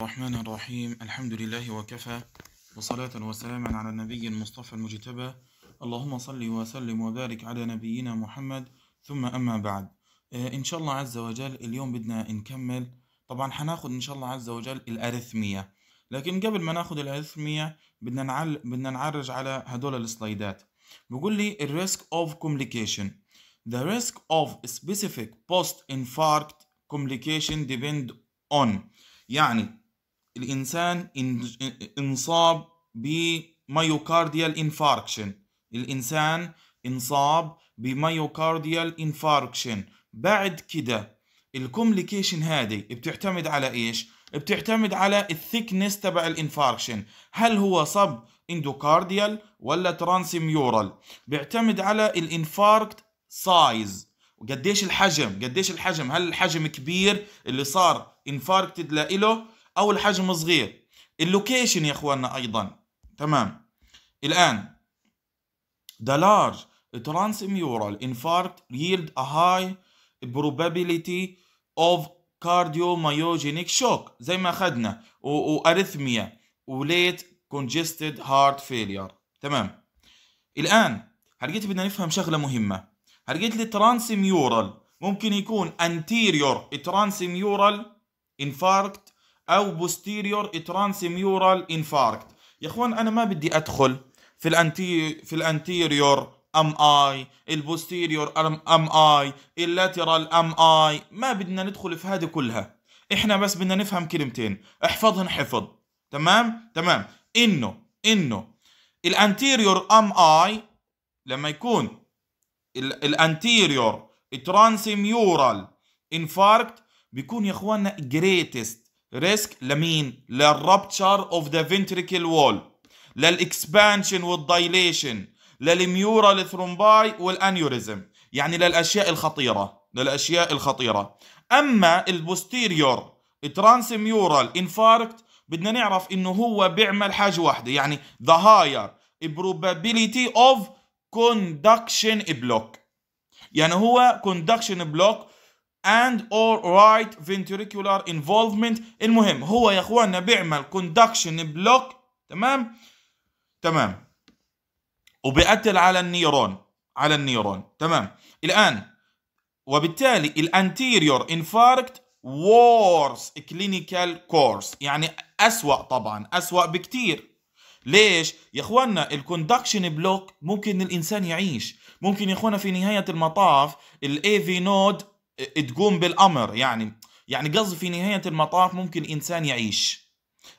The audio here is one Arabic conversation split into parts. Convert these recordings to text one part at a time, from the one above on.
الرحمن الرحيم الحمد لله وكفى وصلاة وسلاما على النبي المصطفى المجتبى اللهم صل وسلم وبارك على نبينا محمد ثم أما بعد آه، إن شاء الله عز وجل اليوم بدنا نكمل طبعا حناخد إن شاء الله عز وجل الأرثمية لكن قبل ما ناخد الأرثمية بدنا نعل بدنا نعرج على هدول السلايدات بقول لي الريسك of complication The risk of specific post infarct complication depend on يعني الانسان انصاب بمايوكارديال انفاركشن الانسان انصاب بمايوكارديال انفاركشن بعد كده الكومليكيشن هذه بتعتمد على ايش بتعتمد على الثيكنس تبع الانفاركشن هل هو صب اندوكارديال ولا ترانسميورال بيعتمد على الانفاركت سايز قديش الحجم قديش الحجم هل الحجم كبير اللي صار انفاركتد لإله او الحجم صغير اللوكيشن يا اخواننا ايضا تمام الان the large transmural infarct yield a high probability of cardiomyogenic shock زي ما اخذنا وارثميا وليت congested heart failure تمام الان هلقيت بدنا نفهم شغله مهمه هلقيت لي transmural ممكن يكون anterior transmural infarct او بوستيريور ترانسميورال انفاركت يا اخوان انا ما بدي ادخل في الانتي في الانتيريور ام اي البوستيريور ام اي اللاترال ام اي ما بدنا ندخل في هذه كلها احنا بس بدنا نفهم كلمتين احفظهن حفظ تمام تمام انه انه الانتيريور ام اي لما يكون الانتيريور ترانسميورال انفاركت بيكون يا اخواننا جريتست ريسك لمين للربتشر اوف ذا فنتريكل وول للاكسبانشن والدايليشن للميورال ثرومباي والانيوريزم يعني للاشياء الخطيره للاشياء الخطيره اما البوستيريور ترانس ميورال انفاركت بدنا نعرف انه هو بيعمل حاجه واحده يعني ذا هاير probability اوف كوندكشن بلوك يعني هو كوندكشن بلوك and or right ventricular involvement المهم هو يا اخوانا بيعمل conduction block تمام تمام وبيقتل على النيرون على النيرون تمام الان وبالتالي الانتيريور انفاركت وورس كلينيكال كورس يعني اسوا طبعا اسوا بكتير ليش يا اخوانا الكوندكشن بلوك ممكن الانسان يعيش ممكن يا اخوانا في نهايه المطاف الاي في نود تقوم بالامر يعني يعني قصدي في نهايه المطاف ممكن انسان يعيش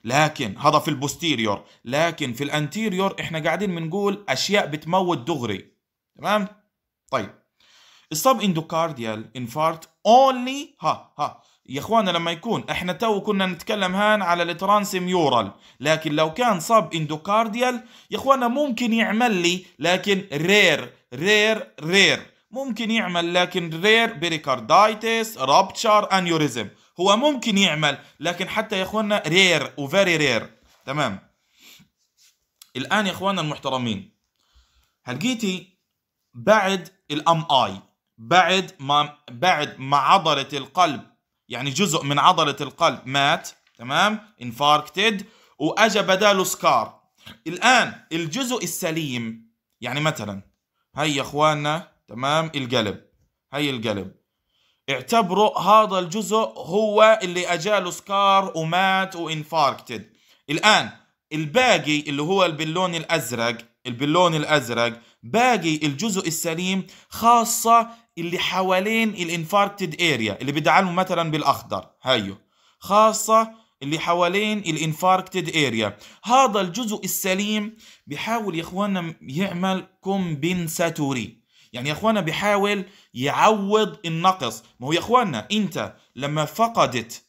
لكن هذا في البوستيريور لكن في الانتيريور احنا قاعدين بنقول اشياء بتموت دغري تمام طيب الصاب اندوكارديال انفارت اونلي ها ها يا اخوانا لما يكون احنا تو كنا نتكلم هان على الترانس ميورال لكن لو كان صاب اندوكارديال يا اخوانا ممكن يعمل لي لكن رير رير رير ممكن يعمل لكن رير بريكاردايتس رابتشر انيوريزم هو ممكن يعمل لكن حتى يا اخوانا رير وفيري رير تمام الان يا اخواننا المحترمين هلقيتي بعد الام اي بعد ما بعد ما عضله القلب يعني جزء من عضله القلب مات تمام انفاركتد واجا بداله سكار الان الجزء السليم يعني مثلا يا اخواننا تمام القلب هي القلب اعتبروا هذا الجزء هو اللي اجاله سكار ومات وانفاركتد الان الباقي اللي هو باللون الازرق البلون الازرق باقي الجزء السليم خاصه اللي حوالين الانفاركتد اريا اللي بدعمه مثلا بالاخضر هيو خاصه اللي حوالين الانفاركتد اريا هذا الجزء السليم بيحاول يا اخوانا يعمل كومبنساتوري يعني يا اخوانا بيحاول يعوض النقص ما هو يا اخوانا انت لما فقدت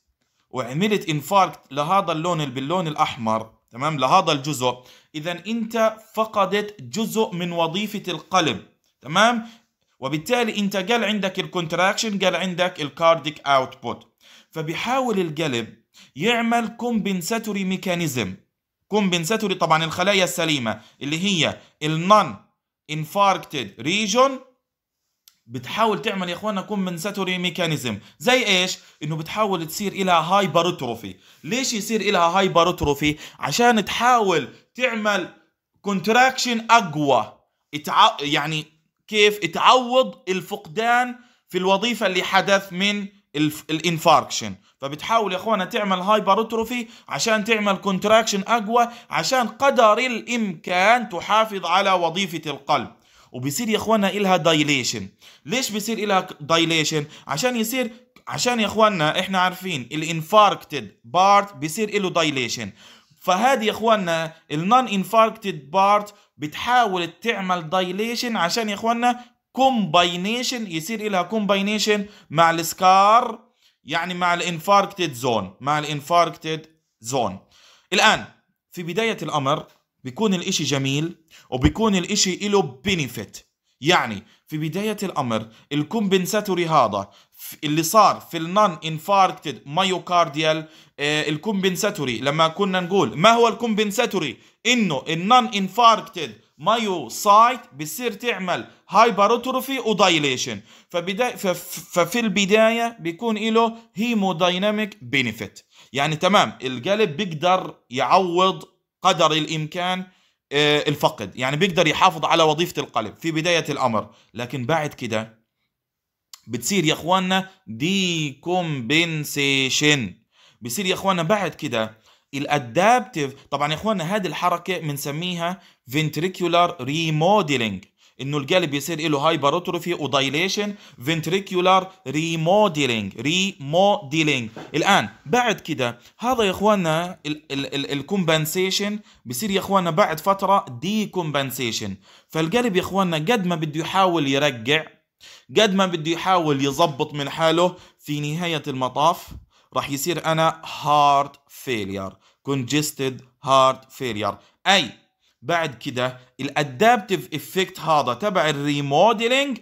وعملت انفاركت لهذا اللون باللون الاحمر تمام لهذا الجزء اذا انت فقدت جزء من وظيفه القلب تمام وبالتالي انت قال عندك الكونتراكشن قال عندك الكارديك اوتبوت فبيحاول القلب يعمل كومبنساتوري ميكانيزم كومبنساتوري طبعا الخلايا السليمه اللي هي النون انفاركتد ريجون بتحاول تعمل يا اخواننا كومبنساتوري ميكانيزم زي ايش انه بتحاول تصير إلها هايبروتروفي ليش يصير إلها هايبروتروفي عشان تحاول تعمل كونتراكشن اقوى اتع... يعني كيف تعوض الفقدان في الوظيفه اللي حدث من الانفاركشن فبتحاول يا اخوانا تعمل هايبرتروفي عشان تعمل كونتراكشن اقوى عشان قدر الامكان تحافظ على وظيفه القلب وبصير يا اخوانا الها دايليشن ليش بصير الها دايليشن عشان يصير عشان يا اخوانا احنا عارفين الانفاركتد بارت بصير له دايليشن فهذه يا اخوانا النون انفاركتد بارت بتحاول تعمل دايليشن عشان يا اخوانا كومباينيشن يصير لها كومباينيشن مع السكار يعني مع الانفاركتد زون مع الانفاركتد زون الآن في بداية الأمر بيكون الإشي جميل وبيكون الإشي له بينيفيت يعني في بداية الأمر الكومبنساتوري هذا اللي صار في النون انفاركتد مايوكارديال آه، الكومبنساتوري لما كنا نقول ما هو الكومبنساتوري انه النون انفاركتد مايوسايت بصير تعمل هايبروتروفي ودايليشن فبدا ففي البدايه بيكون له هيمودايناميك بينيفيت يعني تمام القلب بيقدر يعوض قدر الامكان آه، الفقد يعني بيقدر يحافظ على وظيفه القلب في بدايه الامر لكن بعد كده بتصير يا اخواننا ديكومبنسيشن بصير يا اخواننا بعد كده الادابتيف طبعا يا اخواننا هذه الحركه بنسميها ventricular remodeling انه القلب يصير له هايبروتروفي ودايليشن فنتريكيولار ريموديلينج ريموديلينج الان بعد كده هذا يا اخواننا الكومبنسيشن بصير يا اخواننا بعد فتره دي فالقلب يا اخواننا قد ما بده يحاول يرجع قد ما بده يحاول يظبط من حاله في نهايه المطاف راح يصير انا هارت فيلير كونجستد هارت فيلير اي بعد كده الادابتيف افكت هذا تبع الريموديلنج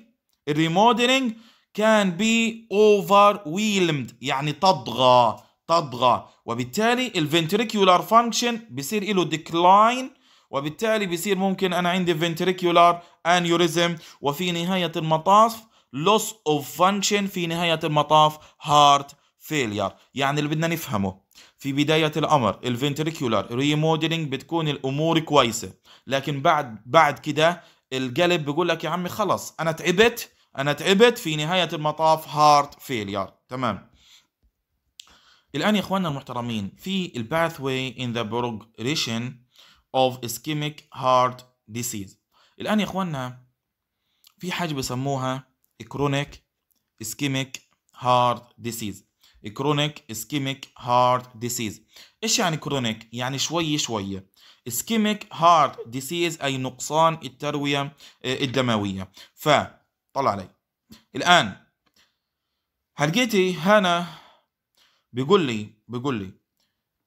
الريموديلنج كان بي اوفر ويلمد يعني تضغى تضغى وبالتالي الفنتريكيولار فانكشن بصير له ديكلاين وبالتالي بصير ممكن انا عندي فنتريكيولار انيوريزم وفي نهايه المطاف لوس اوف فانكشن في نهايه المطاف هارت فيلير يعني اللي بدنا نفهمه في بداية الأمر الفنتريكولار ريموديلنج بتكون الأمور كويسة لكن بعد بعد كده القلب بيقول لك يا عمي خلص أنا تعبت أنا تعبت في نهاية المطاف هارت فيلير تمام الآن يا إخواننا المحترمين في الباثوي ان ذا بروجريشن اوف اسكيميك هارت ديسيز الآن يا إخواننا في حاجة بسموها chronic اسكيميك هارت ديسيز كرونيك اسكيميك هارت ديسيز ايش يعني كرونيك يعني شوي شويه اسكيميك هارت ديسيز اي نقصان الترويه آه، الدمويه ف طلع علي الان هلقيتي هنا بيقول لي بيقول لي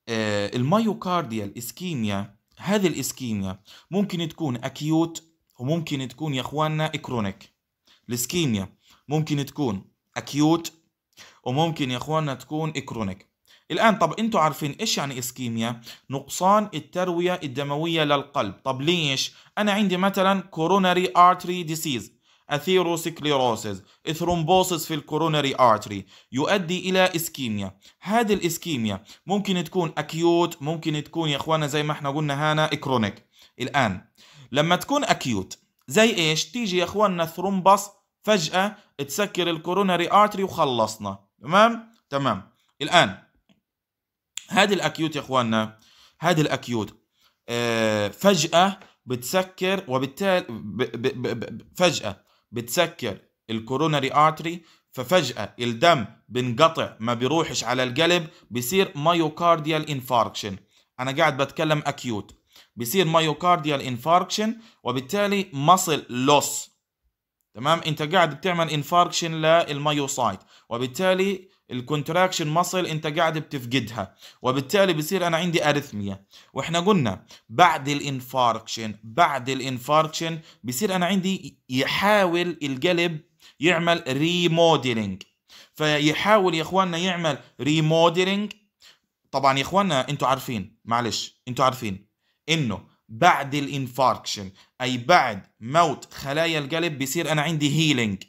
آه المايوكارديال اسكيميا هذه الاسكيميا ممكن تكون اكيوت وممكن تكون يا اخواننا كرونيك الاسكيميا ممكن تكون اكيوت وممكن يا اخواننا تكون كرونيك الان طب انتوا عارفين ايش يعني اسكيميا نقصان الترويه الدمويه للقلب طب ليش انا عندي مثلا كوروناري ارتري ديزيز اثيروسكليروسيس ثرومبوسيس في الكوروناري ارتري يؤدي الى اسكيميا هذه الاسكيميا ممكن تكون اكيوت ممكن تكون يا اخوانا زي ما احنا قلنا هنا كرونيك الان لما تكون اكيوت زي ايش تيجي يا اخوانا ثرومبس فجاه تسكر الكوروناري ارتري وخلصنا تمام تمام الان هذه الاكيوت يا اخواننا هذه الاكيوت آه، فجاه بتسكر وبالتالي فجاه بتسكر الكوروناري ارتري ففجأة الدم بنقطع ما بيروحش على القلب بصير مايوكارديال انفاركشن أنا قاعد بتكلم أكيوت بصير مايوكارديال انفاركشن وبالتالي مصل لوس تمام انت قاعد بتعمل انفاركشن للمايوسايت وبالتالي الكونتراكشن مصل انت قاعد بتفقدها وبالتالي بصير انا عندي اريثميا واحنا قلنا بعد الانفاركشن بعد الانفاركشن بصير انا عندي يحاول القلب يعمل ريموديلينج فيحاول يا اخواننا يعمل ريموديلينج طبعا يا اخواننا انتوا عارفين معلش انتوا عارفين انه بعد الانفاركشن اي بعد موت خلايا القلب بصير انا عندي هيلينج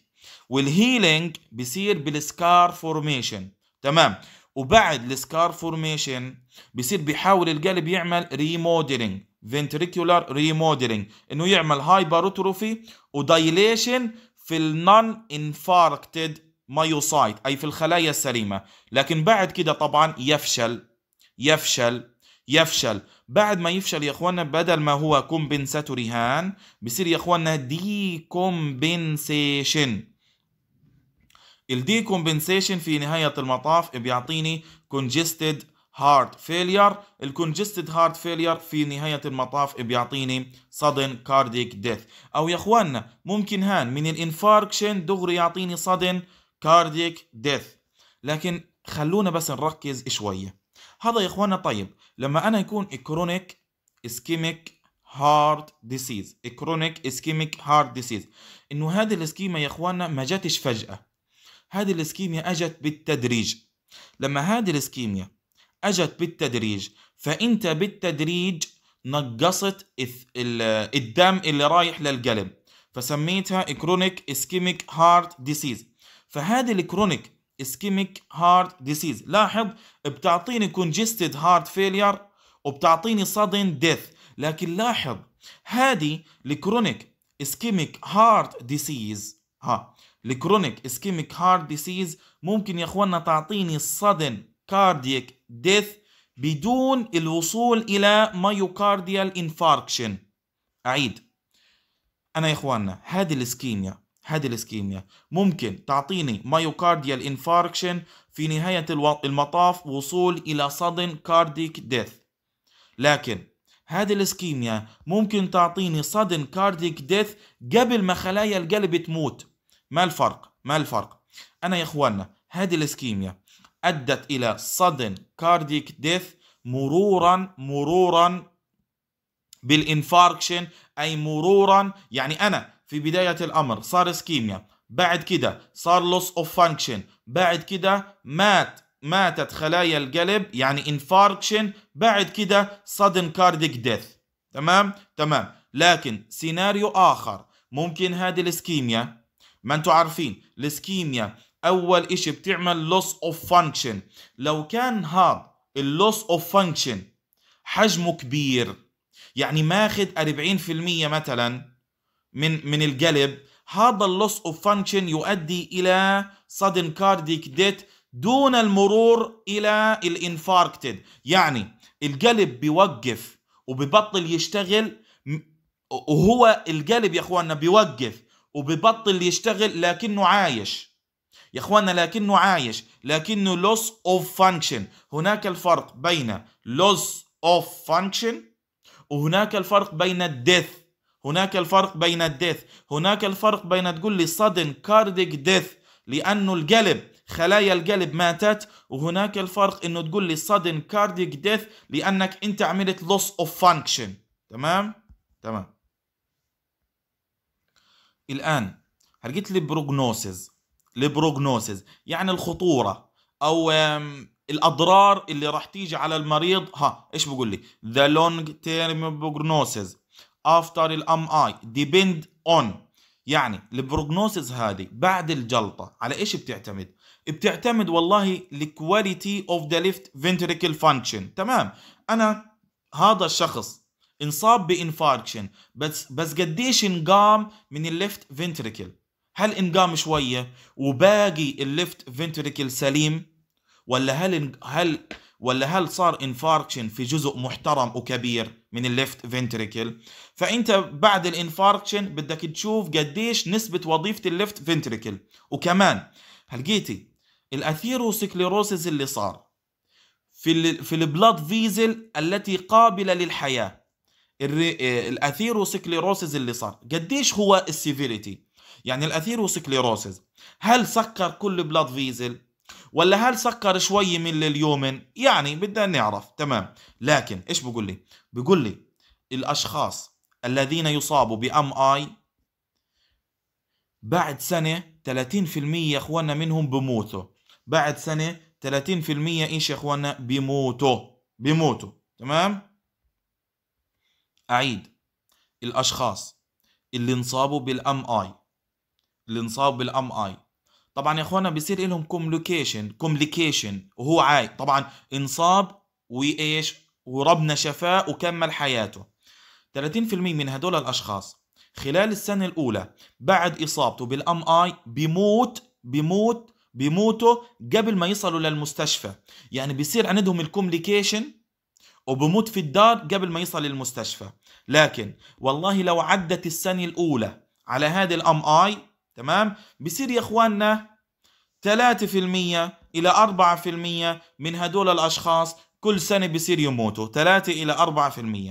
والهيلينج بصير بالسكار فورميشن تمام وبعد السكار فورميشن بصير بيحاول القلب يعمل ريموديلينج ventricular ريموديلينج انه يعمل هايبروتروفي ودايليشن في النون انفاركتد مايوسايت اي في الخلايا السليمه لكن بعد كده طبعا يفشل يفشل يفشل بعد ما يفشل يا اخوانا بدل ما هو كومبنساتوري هان بصير يا اخوانا دي كومبنسيشن الدي كومبنسيشن في نهاية المطاف بيعطيني congested heart failure الكونجستد هارت فيلير في نهاية المطاف بيعطيني صدن كارديك ديث او يا اخوانا ممكن هان من الانفاركشن دغري يعطيني صدن كارديك ديث لكن خلونا بس نركز شويه هذا يا اخوانا طيب لما انا يكون كرونيك اسكيميك هارت ديسيز كرونيك اسكيميك هارت ديسيز انه هذه الاسكيميا يا اخوانا ما جاتش فجاه هذه الاسكيميا اجت بالتدريج لما هذه الاسكيميا اجت بالتدريج فانت بالتدريج نقصت الدم اللي رايح للقلب فسميتها كرونيك اسكيميك هارت ديسيز فهذه الكرونيك اسكيميك هارت disease لاحظ بتعطيني كونجستد هارت فيلير وبتعطيني صدن ديث لكن لاحظ هذه الكرونيك اسكيميك هارت disease ها الكرونيك اسكيميك هارت disease ممكن يا اخواننا تعطيني صدن cardiac ديث بدون الوصول الى مايوكارديال انفاركشن اعيد انا يا اخواننا هذه الاسكيميا هذه الاسكيميا ممكن تعطيني مايوكارديال انفاركشن في نهاية المطاف وصول إلى صدن كارديك ديث لكن هذه الاسكيميا ممكن تعطيني صدن كارديك ديث قبل ما خلايا القلب تموت ما الفرق ما الفرق أنا يا أخوانا هذه الاسكيميا أدت إلى صدن كارديك ديث مرورا مرورا بالانفاركشن أي مرورا يعني أنا في بداية الأمر صار اسكيميا بعد كده صار لوس اوف فانكشن بعد كده مات ماتت خلايا القلب يعني انفاركشن بعد كده صدن كارديك ديث تمام تمام لكن سيناريو اخر ممكن هذه الاسكيميا ما انتم عارفين الاسكيميا اول اشي بتعمل لوس اوف فانكشن لو كان هذا اللوس اوف فانكشن حجمه كبير يعني ماخذ 40% مثلا من من القلب هذا اللوس اوف فانكشن يؤدي الى sudden cardiac death دون المرور الى الانفاركتد يعني القلب بيوقف وببطل يشتغل وهو القلب يا اخواننا بيوقف وببطل يشتغل لكنه عايش يا اخواننا لكنه عايش لكنه لوس اوف فانكشن هناك الفرق بين لوس اوف فانكشن وهناك الفرق بين الديث هناك الفرق بين الديث هناك الفرق بين تقول لي صدن كارديك ديث لأنه القلب خلايا القلب ماتت وهناك الفرق انه تقول لي صدن كارديك ديث لانك انت عملت لوس اوف فانكشن تمام تمام الان حرقت لي بروجنوسز البروجنوسز يعني الخطوره او الاضرار اللي راح تيجي على المريض ها ايش بقول لي ذا لونج تيرم بروجنوسز after the اي ديبند اون يعني البروجنوسيس هذه بعد الجلطه على ايش بتعتمد؟ بتعتمد والله الكواليتي اوف ذا ليفت فنتريكل فانكشن تمام انا هذا الشخص انصاب بانفاركشن بس بس قديش انقام من الليفت فنتريكل هل انقام شويه وباقي الليفت فنتريكل سليم ولا هل هل ولا هل صار انفاركشن في جزء محترم وكبير من الليفت فنتريكل فانت بعد الانفاركشن بدك تشوف قديش نسبه وظيفه الليفت فنتريكل وكمان هلقيتي الاثيروسكليروسيس اللي صار في الـ في البلاد فيزل التي قابله للحياه الاثيروسكليروسيس اللي صار قديش هو السيفيريتي يعني الاثيروسكليروسيس هل سكر كل بلاد فيزل ولا هل سكر شوي من اليومن يعني بدنا نعرف تمام لكن ايش بقول لي بيقول لي الاشخاص الذين يصابوا بام اي بعد سنه 30% يا اخواننا منهم بموتوا بعد سنه 30% ايش يا اخواننا بموتوا بموتوا تمام اعيد الاشخاص اللي انصابوا بالام اي اللي انصابوا بالام اي طبعا يا اخوانا بيصير لهم كومليكيشن كومليكيشن وهو عاي طبعا انصاب وايش وربنا شفاه وكمل حياته 30% من هدول الأشخاص خلال السنة الأولى بعد إصابته بالأم آي بيموت بيموت بيموتوا قبل ما يصلوا للمستشفى يعني بيصير عندهم الكومليكيشن وبموت في الدار قبل ما يصل للمستشفى لكن والله لو عدت السنة الأولى على هذا الأم آي تمام بصير يا إخواننا 3% إلى 4% من هدول الأشخاص كل سنه بيصير يموتوا 3 الى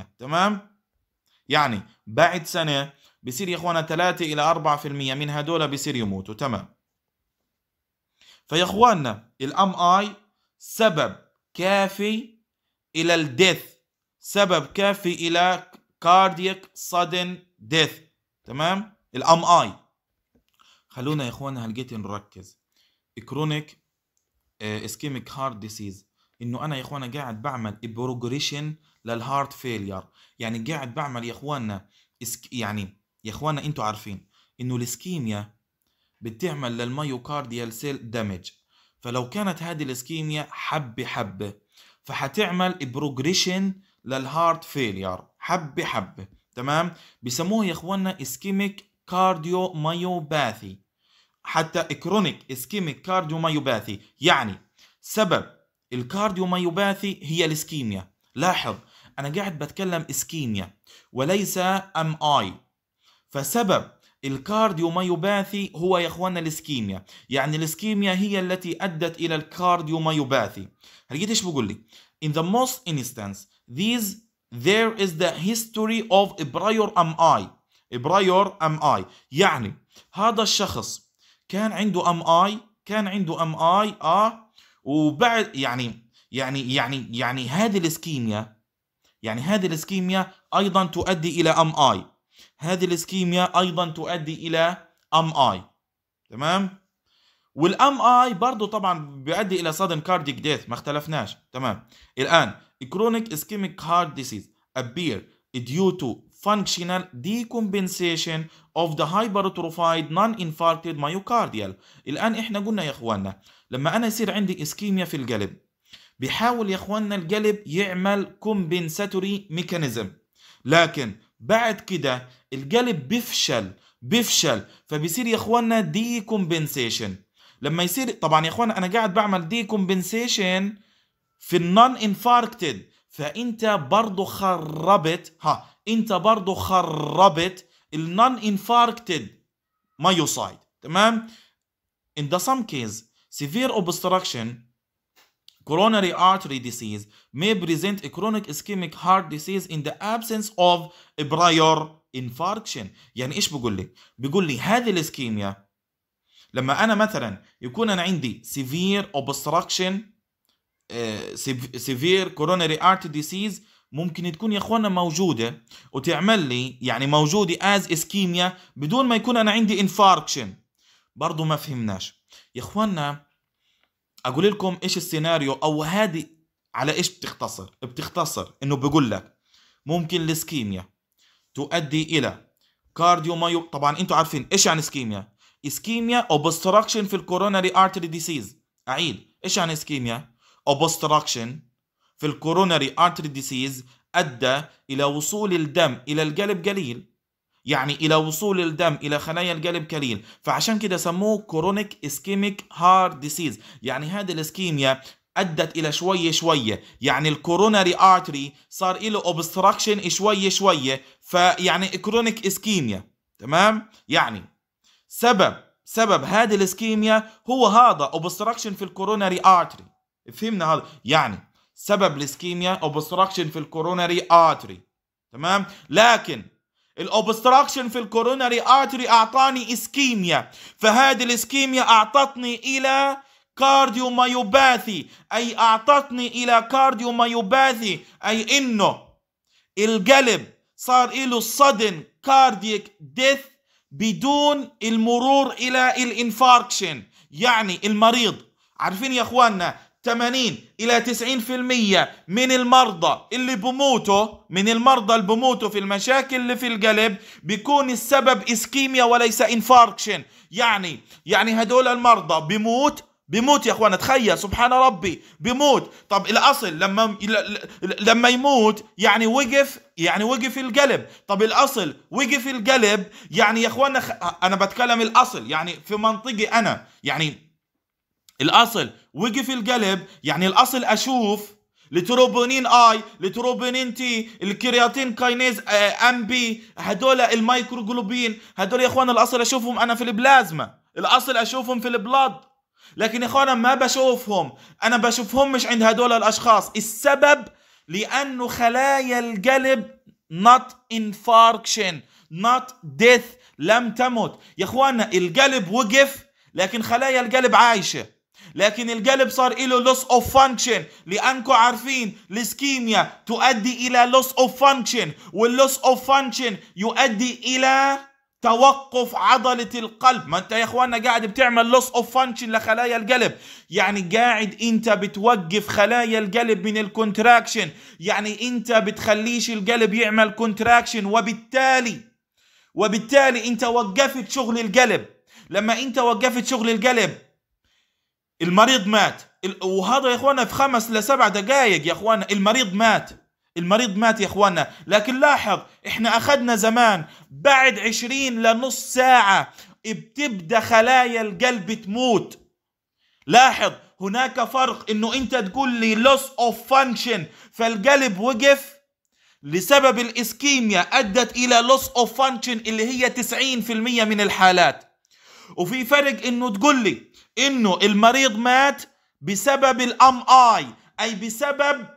4% تمام يعني بعد سنه بصير يا اخوانا 3 الى 4% من هدول بصير يموتوا تمام فيا اخواننا الام اي سبب كافي الى الديث سبب كافي الى كاردييك سادن ديث تمام الام اي خلونا يا اخوانا هلقيت نركز كرونيك اسكيميك هارت ديسيز انه انا يا اخوانا قاعد بعمل بروجريشن للهارت فيلير يعني قاعد بعمل يا اخوانا يعني يا اخوانا انتوا عارفين انه الاسكيميا بتعمل للمايوكارديال سيل دامج فلو كانت هذه الاسكيميا حبه حبه فحتعمل بروجريشن للهارت فيلير حبه حبه تمام بسموها يا اخوانا اسكيميك كارديو مايوباثي حتى كرونيك اسكيميك كارديو مايوباثي يعني سبب الكارديوميوباثي هي الاسكيميا لاحظ انا قاعد بتكلم اسكيميا وليس ام اي فسبب الكارديوميوباثي هو يا اخوانا الاسكيميا يعني الاسكيميا هي التي ادت الى الكارديوميوباثي هلقيت ايش بقول لي in the most instance these there is the history of a prior MI a prior اي يعني هذا الشخص كان عنده ام اي كان عنده ام اي اه وبعد يعني يعني يعني يعني هذه الاسكيميا يعني هذه الاسكيميا ايضا تؤدي الى ام اي هذه الاسكيميا ايضا تؤدي الى ام اي تمام والام اي برضه طبعا بيؤدي الى سادن كارديك ديث ما اختلفناش تمام الان chronic ischemic heart disease appear due to functional decompensation of the hypertrophied non-infarcted myocardial الان احنا قلنا يا اخواننا لما انا يصير عندي اسكيميا في القلب بيحاول يا اخواننا القلب يعمل كومبنساتوري ميكانيزم لكن بعد كده القلب بيفشل بيفشل فبيصير يا اخواننا دي كومبنسيشن لما يصير طبعا يا اخوانا انا قاعد بعمل دي كومبنسيشن في النون انفاركتد فانت برضه خربت ها انت برضه خربت النون انفاركتد مايوسايد تمام in the some case Severe obstruction, coronary artery disease may present a chronic ischemic heart disease in the absence of a prior infarction يعني ايش بقول لك؟ بقول لي هذه الاسكيميا لما انا مثلا يكون انا عندي severe obstruction severe coronary artery disease ممكن تكون يا اخوانا موجوده وتعمل لي يعني موجوده از اسكيميا بدون ما يكون انا عندي انفاركشن برضه ما فهمناش يا اخوانا اقول لكم ايش السيناريو او هذه على ايش بتختصر بتختصر انه بقول لك ممكن الاسكيميا تؤدي الى كارديو مايو طبعا انتم عارفين ايش يعني اسكيميا اسكيميا اوبستراكشن في الكوروناري ارتري ديسيز اعيد ايش يعني اسكيميا اوبستراكشن في الكوروناري ارتري ديسيز ادى الى وصول الدم الى القلب قليل يعني الى وصول الدم الى خلايا القلب كليل فعشان كده سموه كرونيك اسكيميك هارت ديزيز يعني هذه الاسكيميا ادت الى شويه شويه يعني الكوروناري ارتري صار له اوبستراكشن شويه شويه فيعني كرونيك اسكيميا تمام يعني سبب سبب هذه الاسكيميا هو هذا اوبستراكشن في الكوروناري ارتري فهمنا هذا يعني سبب الاسكيميا اوبستراكشن في الكوروناري ارتري تمام لكن الاوبستراكشن في الكوروناري ارتري اعطاني اسكيميا فهذه الاسكيميا اعطتني الى كارديومايوباثي اي اعطتني الى كارديومايوباثي اي انه القلب صار له صدن كاردييك ديث بدون المرور الى الانفاركشن يعني المريض عارفين يا اخواننا 80 إلى 90% من المرضى اللي بموتوا من المرضى اللي بموتوا في المشاكل اللي في القلب بيكون السبب إسكيميا وليس إنفاركشن يعني يعني هدول المرضى بموت بموت يا اخوانا تخيل سبحان ربي بموت طب الاصل لما لما يموت يعني وقف يعني وقف القلب طب الاصل وقف القلب يعني يا اخوانا انا بتكلم الاصل يعني في منطقي انا يعني الاصل وقف القلب يعني الاصل اشوف لتروبونين اي لتروبونين تي الكرياتين كاينيز ام آه، بي هدول الميكروجلوبين هدول يا اخوان الاصل اشوفهم انا في البلازما الاصل اشوفهم في البلاد لكن يا اخوانا ما بشوفهم انا بشوفهم مش عند هدول الاشخاص السبب لانه خلايا القلب not infarction not death لم تمت يا اخوانا القلب وقف لكن خلايا القلب عايشه لكن القلب صار له لوس اوف فانكشن لانكم عارفين الاسكيميا تؤدي الى لوس اوف فانكشن واللوس اوف فانكشن يؤدي الى توقف عضلة القلب ما انت يا اخوانا قاعد بتعمل لوس اوف فانكشن لخلايا القلب يعني قاعد انت بتوقف خلايا القلب من الكونتراكشن يعني انت بتخليش القلب يعمل كونتراكشن وبالتالي وبالتالي انت وقفت شغل القلب لما انت وقفت شغل القلب المريض مات وهذا يا اخوانا في خمس لسبع دقائق يا اخوانا المريض مات المريض مات يا اخوانا لكن لاحظ احنا اخذنا زمان بعد عشرين لنص ساعة بتبدأ خلايا القلب تموت لاحظ هناك فرق انه انت تقول لي loss of function فالقلب وقف لسبب الاسكيميا ادت الى loss of function اللي هي 90% من الحالات وفي فرق انه تقول لي انه المريض مات بسبب الام اي اي بسبب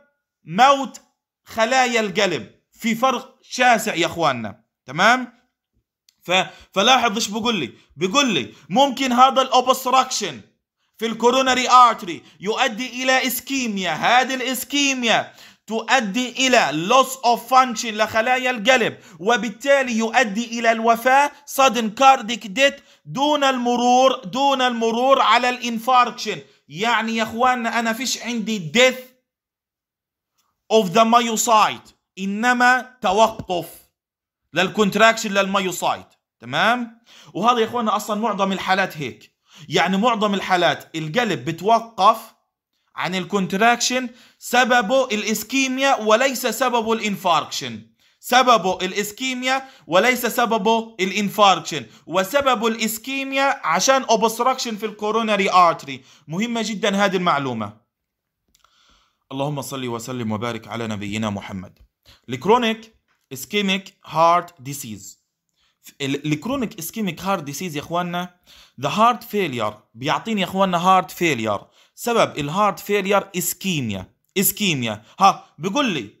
موت خلايا القلب في فرق شاسع يا اخواننا تمام ف... فلاحظ ايش بقول لي بقول لي ممكن هذا الاوبستراكشن في الكوروناري ارتري يؤدي الى اسكيميا هذه الاسكيميا تؤدي الى لوس اوف فانكشن لخلايا القلب وبالتالي يؤدي الى الوفاه sudden cardiac death دون المرور دون المرور على الانفاركشن يعني يا اخواننا انا فيش عندي ديث اوف ذا مايوسايت انما توقف للكونتراكشن للمايوسايت تمام وهذا يا اخواننا اصلا معظم الحالات هيك يعني معظم الحالات القلب بتوقف عن الكونتراكشن سببه الاسكيميا وليس سببه الانفاركشن سببه الاسكيميا وليس سببه الانفاركشن وسبب الاسكيميا عشان اوبستراكشن في الكوروناري ارتري مهمه جدا هذه المعلومه اللهم صل وسلم وبارك على نبينا محمد الكرونيك اسكيميك هارت ديسيز الكرونيك اسكيميك هارت ديسيز يا اخواننا ذا هارت فيلير بيعطيني يا اخواننا هارت فيلير سبب الهارت فيلير اسكيميا اسكيميا ها بيقول لي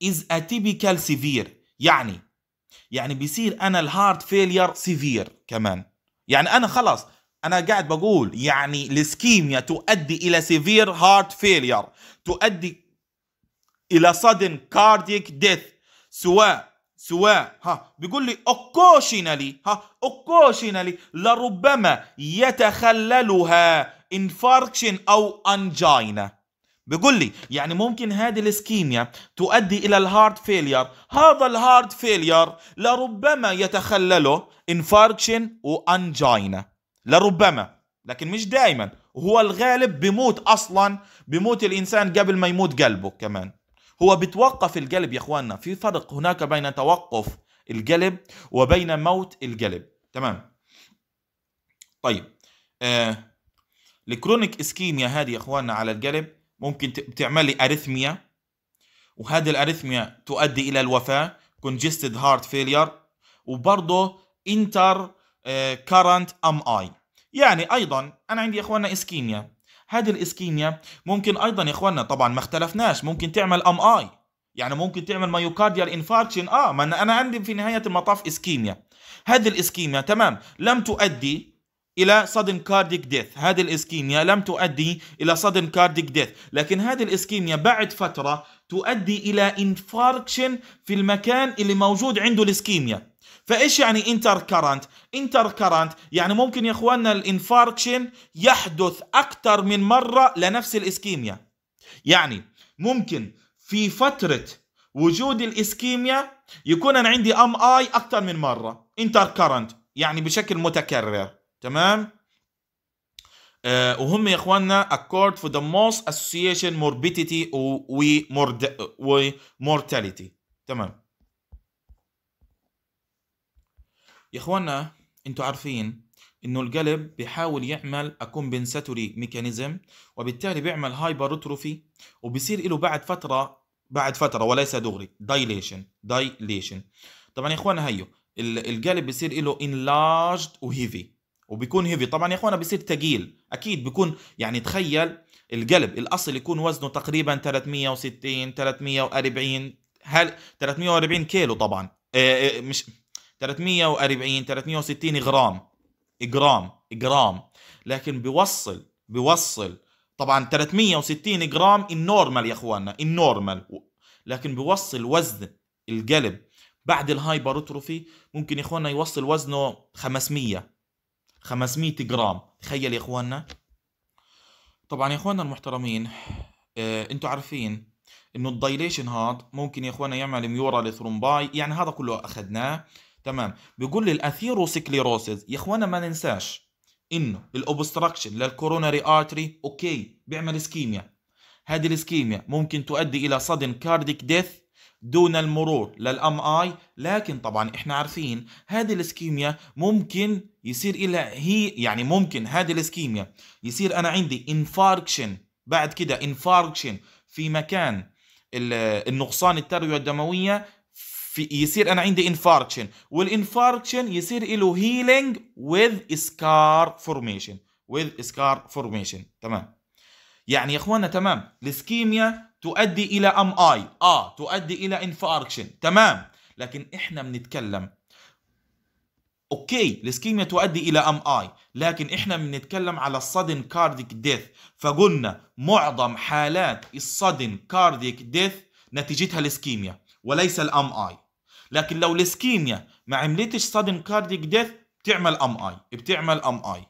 is a typical severe يعني يعني بيصير انا الهارت فيلير سيفير كمان يعني انا خلاص انا قاعد بقول يعني الاسكيميا تؤدي الى سيفير هارت فيلير تؤدي الى صدن كارديك ديث سواء سواء ها بيقول لي اوكوشنالي ها اوكوشنالي لربما يتخللها انفاركشن او انجينا بيقول لي يعني ممكن هذه الاسكيميا تؤدي الى الهارت فيلير هذا الهارت فيلير لربما يتخلله انفاركشن وانجينا لربما لكن مش دائما وهو الغالب بموت اصلا بموت الانسان قبل ما يموت قلبه كمان هو بتوقف القلب يا اخواننا في فرق هناك بين توقف القلب وبين موت القلب تمام طيب آه الكرونيك اسكيميا هذه يا اخواننا على القلب ممكن بتعملي اريثميا وهذه الاريثميا تؤدي الى الوفاه congested heart failure وبرضه انتر كارنت ام اي يعني ايضا انا عندي اخواننا اسكيميا هذه الاسكيميا ممكن ايضا يا اخواننا طبعا ما اختلفناش ممكن تعمل ام اي يعني ممكن تعمل مايوكارديال انفاركشن اه ما انا عندي في نهايه المطاف اسكيميا هذه الاسكيميا تمام لم تؤدي الى sudden cardiac death هذه الاسكيميا لم تؤدي الى sudden cardiac death لكن هذه الاسكيميا بعد فتره تؤدي الى انفاركشن في المكان اللي موجود عنده الاسكيميا فايش يعني انتر كرنت انتر كرنت يعني ممكن يا اخواننا الانفاركشن يحدث اكثر من مره لنفس الاسكيميا يعني ممكن في فتره وجود الاسكيميا يكون انا عندي ام اي اكثر من مره انتر كرنت يعني بشكل متكرر تمام آه وهم يا اخواننا accord for the most association morbidity ومortality تمام يا اخوانا انتوا عارفين انه القلب بيحاول يعمل اكومبنساتوري ميكانيزم وبالتالي بيعمل هايبروتروفي وبصير له بعد فتره بعد فتره وليس دغري دايليشن دايليشن طبعا يا اخوانا هيو القلب بصير له انلارجد وهيفي وبيكون هيفي طبعا يا اخوانا بيصير ثقيل اكيد بيكون يعني تخيل القلب الاصل يكون وزنه تقريبا 360 340 هل 340 كيلو طبعا إيه مش 340 360 غرام جرام جرام لكن بيوصل بيوصل طبعا 360 جرام النورمال يا اخواننا النورمال لكن بيوصل وزن القلب بعد الهايبروتروفي ممكن يا اخواننا يوصل وزنه 500 500 جرام تخيل يا اخواننا طبعا يا اخواننا المحترمين آه انتم عارفين انه الدايليشن هاد ممكن يا اخواننا يعمل ميورا لثرومباي يعني هذا كله اخذناه تمام بيقول لي الاثيروسكليروسز يا اخواننا ما ننساش انه الاوبستراكشن للكوروناري ارتري اوكي بيعمل اسكيميا هذه الاسكيميا ممكن تؤدي الى صدن cardiac death دون المرور للام اي لكن طبعا احنا عارفين هذه الاسكيميا ممكن يصير الى هي يعني ممكن هذه الاسكيميا يصير انا عندي انفاركشن بعد كده انفاركشن في مكان النقصان الترويه الدمويه في يصير انا عندي انفاركشن والانفاركشن يصير له هيلينج وذ سكار فورميشن وذ سكار فورميشن تمام يعني يا اخوانا تمام الاسكيميا تؤدي الى ام اي اه تؤدي الى انفاركشن تمام لكن احنا بنتكلم اوكي الاسكيميا تؤدي الى ام اي لكن احنا بنتكلم على الصدن كارديك ديث فقلنا معظم حالات الصدن كارديك ديث نتيجتها الاسكيميا وليس الام اي لكن لو الاسكيميا ما عملتش صدن كارديك ديث بتعمل ام اي بتعمل ام اي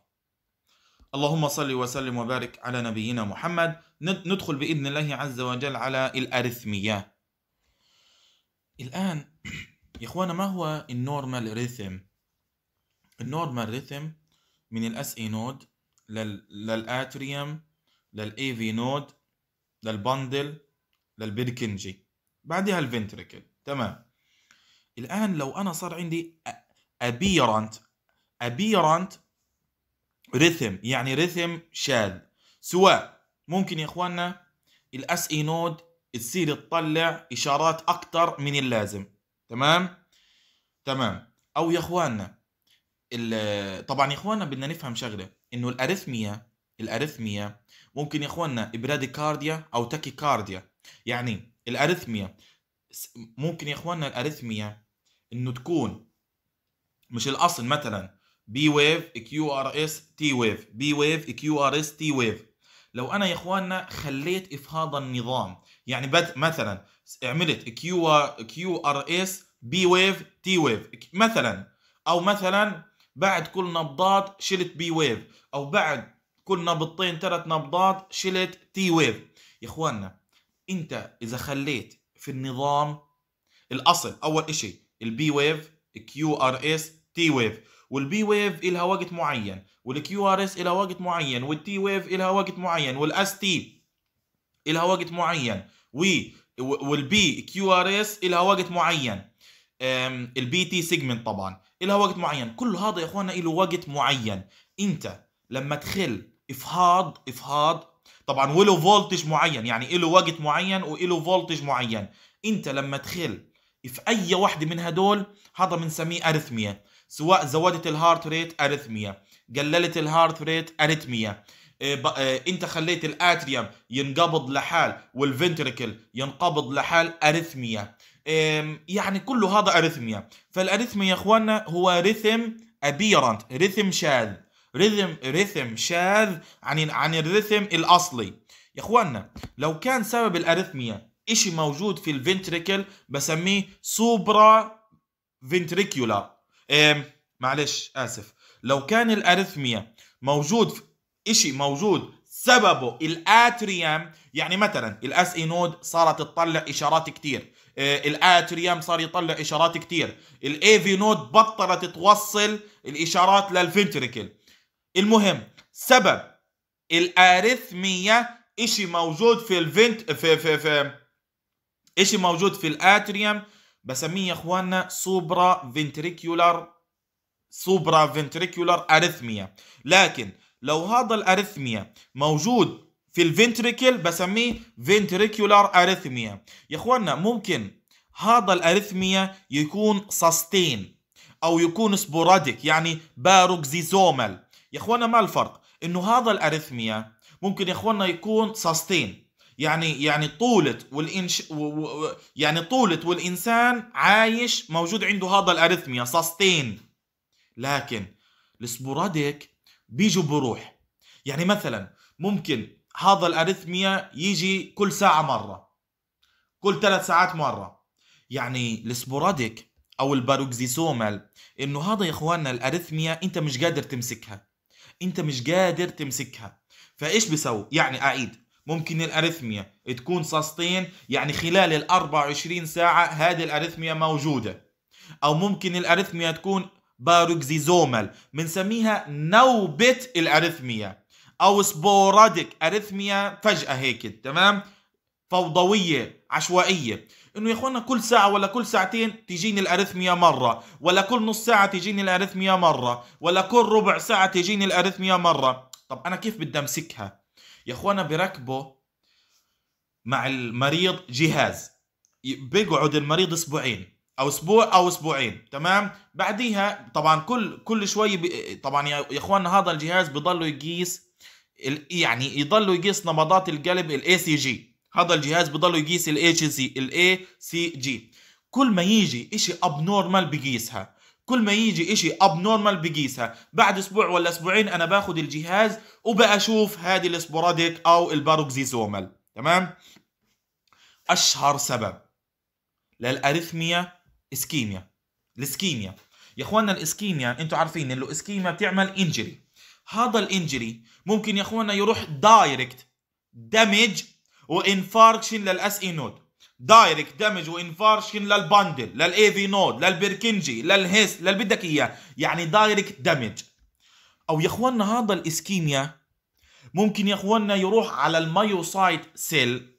اللهم صل وسلم وبارك على نبينا محمد ندخل بإذن الله عز وجل على الأرثمية الآن يا إخوانا ما هو النورمال ريثم؟ النورمال ريثم من الاس اي نود للاتريوم للاي في نود للبندل للبركنجي بعدها الفنتريكل تمام الان لو انا صار عندي أبيرانت أبيرانت ريثم يعني ريثم شاذ سواء ممكن يا اخواننا الاس اي نود تصير تطلع اشارات اكتر من اللازم تمام تمام او يا اخواننا طبعا يا اخواننا بدنا نفهم شغله انه الارثميا الارثميا ممكن يا اخواننا براديكارديا او تاكيكارديا يعني الارثميا ممكن يا اخواننا الارثميا انه تكون مش الاصل مثلا بي ويف كيو ار اس تي ويف بي ويف كيو ار اس تي ويف لو انا يا اخواننا خليت افهاض النظام يعني بد مثلا عملت كيو كيو ار اس بي ويف تي ويف مثلا او مثلا بعد كل نبضات شلت بي ويف او بعد كل نبضتين ثلاث نبضات شلت تي ويف يا اخواننا انت اذا خليت في النظام الاصل اول شيء البي ويف كيو ار اس تي ويف والبي ويف إلها وقت معين والكيو ار اس إلها وقت معين والتي ويف إلها وقت معين والاس تي إلها وقت معين و والبي كيو ار اس إلها وقت معين البي تي سيجمنت طبعا إلها وقت معين كل هذا يا اخوانا له وقت معين انت لما تخل افهاض افهاض طبعا وله فولتج معين يعني له وقت معين وله فولتج معين انت لما تخل في اي وحده من هدول هذا بنسميه ارثميه سواء زودت الهارت ريت اريثميا قللت الهارت ريت اريثميا إيه، إيه، انت خليت الاتريوم ينقبض لحال والفنتركل ينقبض لحال اريثميا إيه، يعني كله هذا اريثميا فالاريثميا يا اخواننا هو ريثم ابيرنت ريثم شاذ ريثم ريثم شاذ عن عن الريثم الاصلي يا اخواننا لو كان سبب الاريثميا شيء موجود في الفنتريكل بسميه سوبرا فنتريكيولار إيه معلش اسف لو كان الارثميا موجود في شيء موجود سببه الاتريام يعني مثلا الاس اي نود صارت تطلع اشارات كتير إيه، الاتريام صار يطلع اشارات كتير الاي في نود بطلت توصل الاشارات للفنتريكل المهم سبب الاريثميا شيء موجود في الفنت في في في شيء موجود في الاتريام بسميه يا اخواننا سوبرا فنتريكيولار سوبرا فنتريكيولار اريثميا لكن لو هذا الاريثميا موجود في الفنتريكل بسميه فنتريكيولار اريثميا يا اخواننا ممكن هذا الاريثميا يكون ساستين او يكون سبوراديك يعني باروكزيزومال يا اخواننا ما الفرق انه هذا الاريثميا ممكن يا اخواننا يكون ساستين يعني يعني طولت والإنش و... و... يعني طولت والإنسان عايش موجود عنده هذا الأريثميا ساستين لكن السبوراديك بيجوا بروح يعني مثلا ممكن هذا الأريثميا يجي كل ساعة مرة كل ثلاث ساعات مرة يعني السبوراديك أو الباروكزيسومال إنه هذا يا إخواننا الأريثميا أنت مش قادر تمسكها أنت مش قادر تمسكها فإيش بيسوي يعني أعيد ممكن الارثميا تكون ساستين يعني خلال ال 24 ساعه هذه الارثميا موجوده او ممكن الارثميا تكون باروكزيزومال بنسميها نوبه الارثميا او سبوراديك ارثميا فجاه هيك تمام فوضويه عشوائيه انه يا اخوانا كل ساعه ولا كل ساعتين تجيني الارثميا مره ولا كل نص ساعه تجيني الارثميا مره ولا كل ربع ساعه تجيني الارثميا مره طب انا كيف بدي امسكها يا اخوانا بركبوا مع المريض جهاز بيقعد المريض اسبوعين او اسبوع او اسبوعين تمام بعديها طبعا كل كل شوي طبعا يا اخوانا هذا الجهاز بضلوا يقيس يعني يضلوا يقيس نبضات القلب الاي سي جي هذا الجهاز بضلوا يقيس الاي سي الاي سي جي كل ما يجي شيء اب نورمال بقيسها كل ما يجي إشي اب نورمال بقيسها بعد اسبوع ولا اسبوعين انا باخذ الجهاز وباشوف هذه السبوراديك او الباروكزيزومال تمام اشهر سبب للاريثميا اسكيميا الاسكيميا يا اخوانا الاسكيميا انتم عارفين انه الاسكيميا بتعمل انجري هذا الانجري ممكن يا اخوانا يروح دايركت دامج وانفاركشن اي نود دايركت دامج وانفارشن للبندل للاي في نود للبركنجي للهيس للي بدك اياه يعني دايركت دامج او يا اخواننا هذا الاسكيميا ممكن يا اخواننا يروح على المايوسايت سيل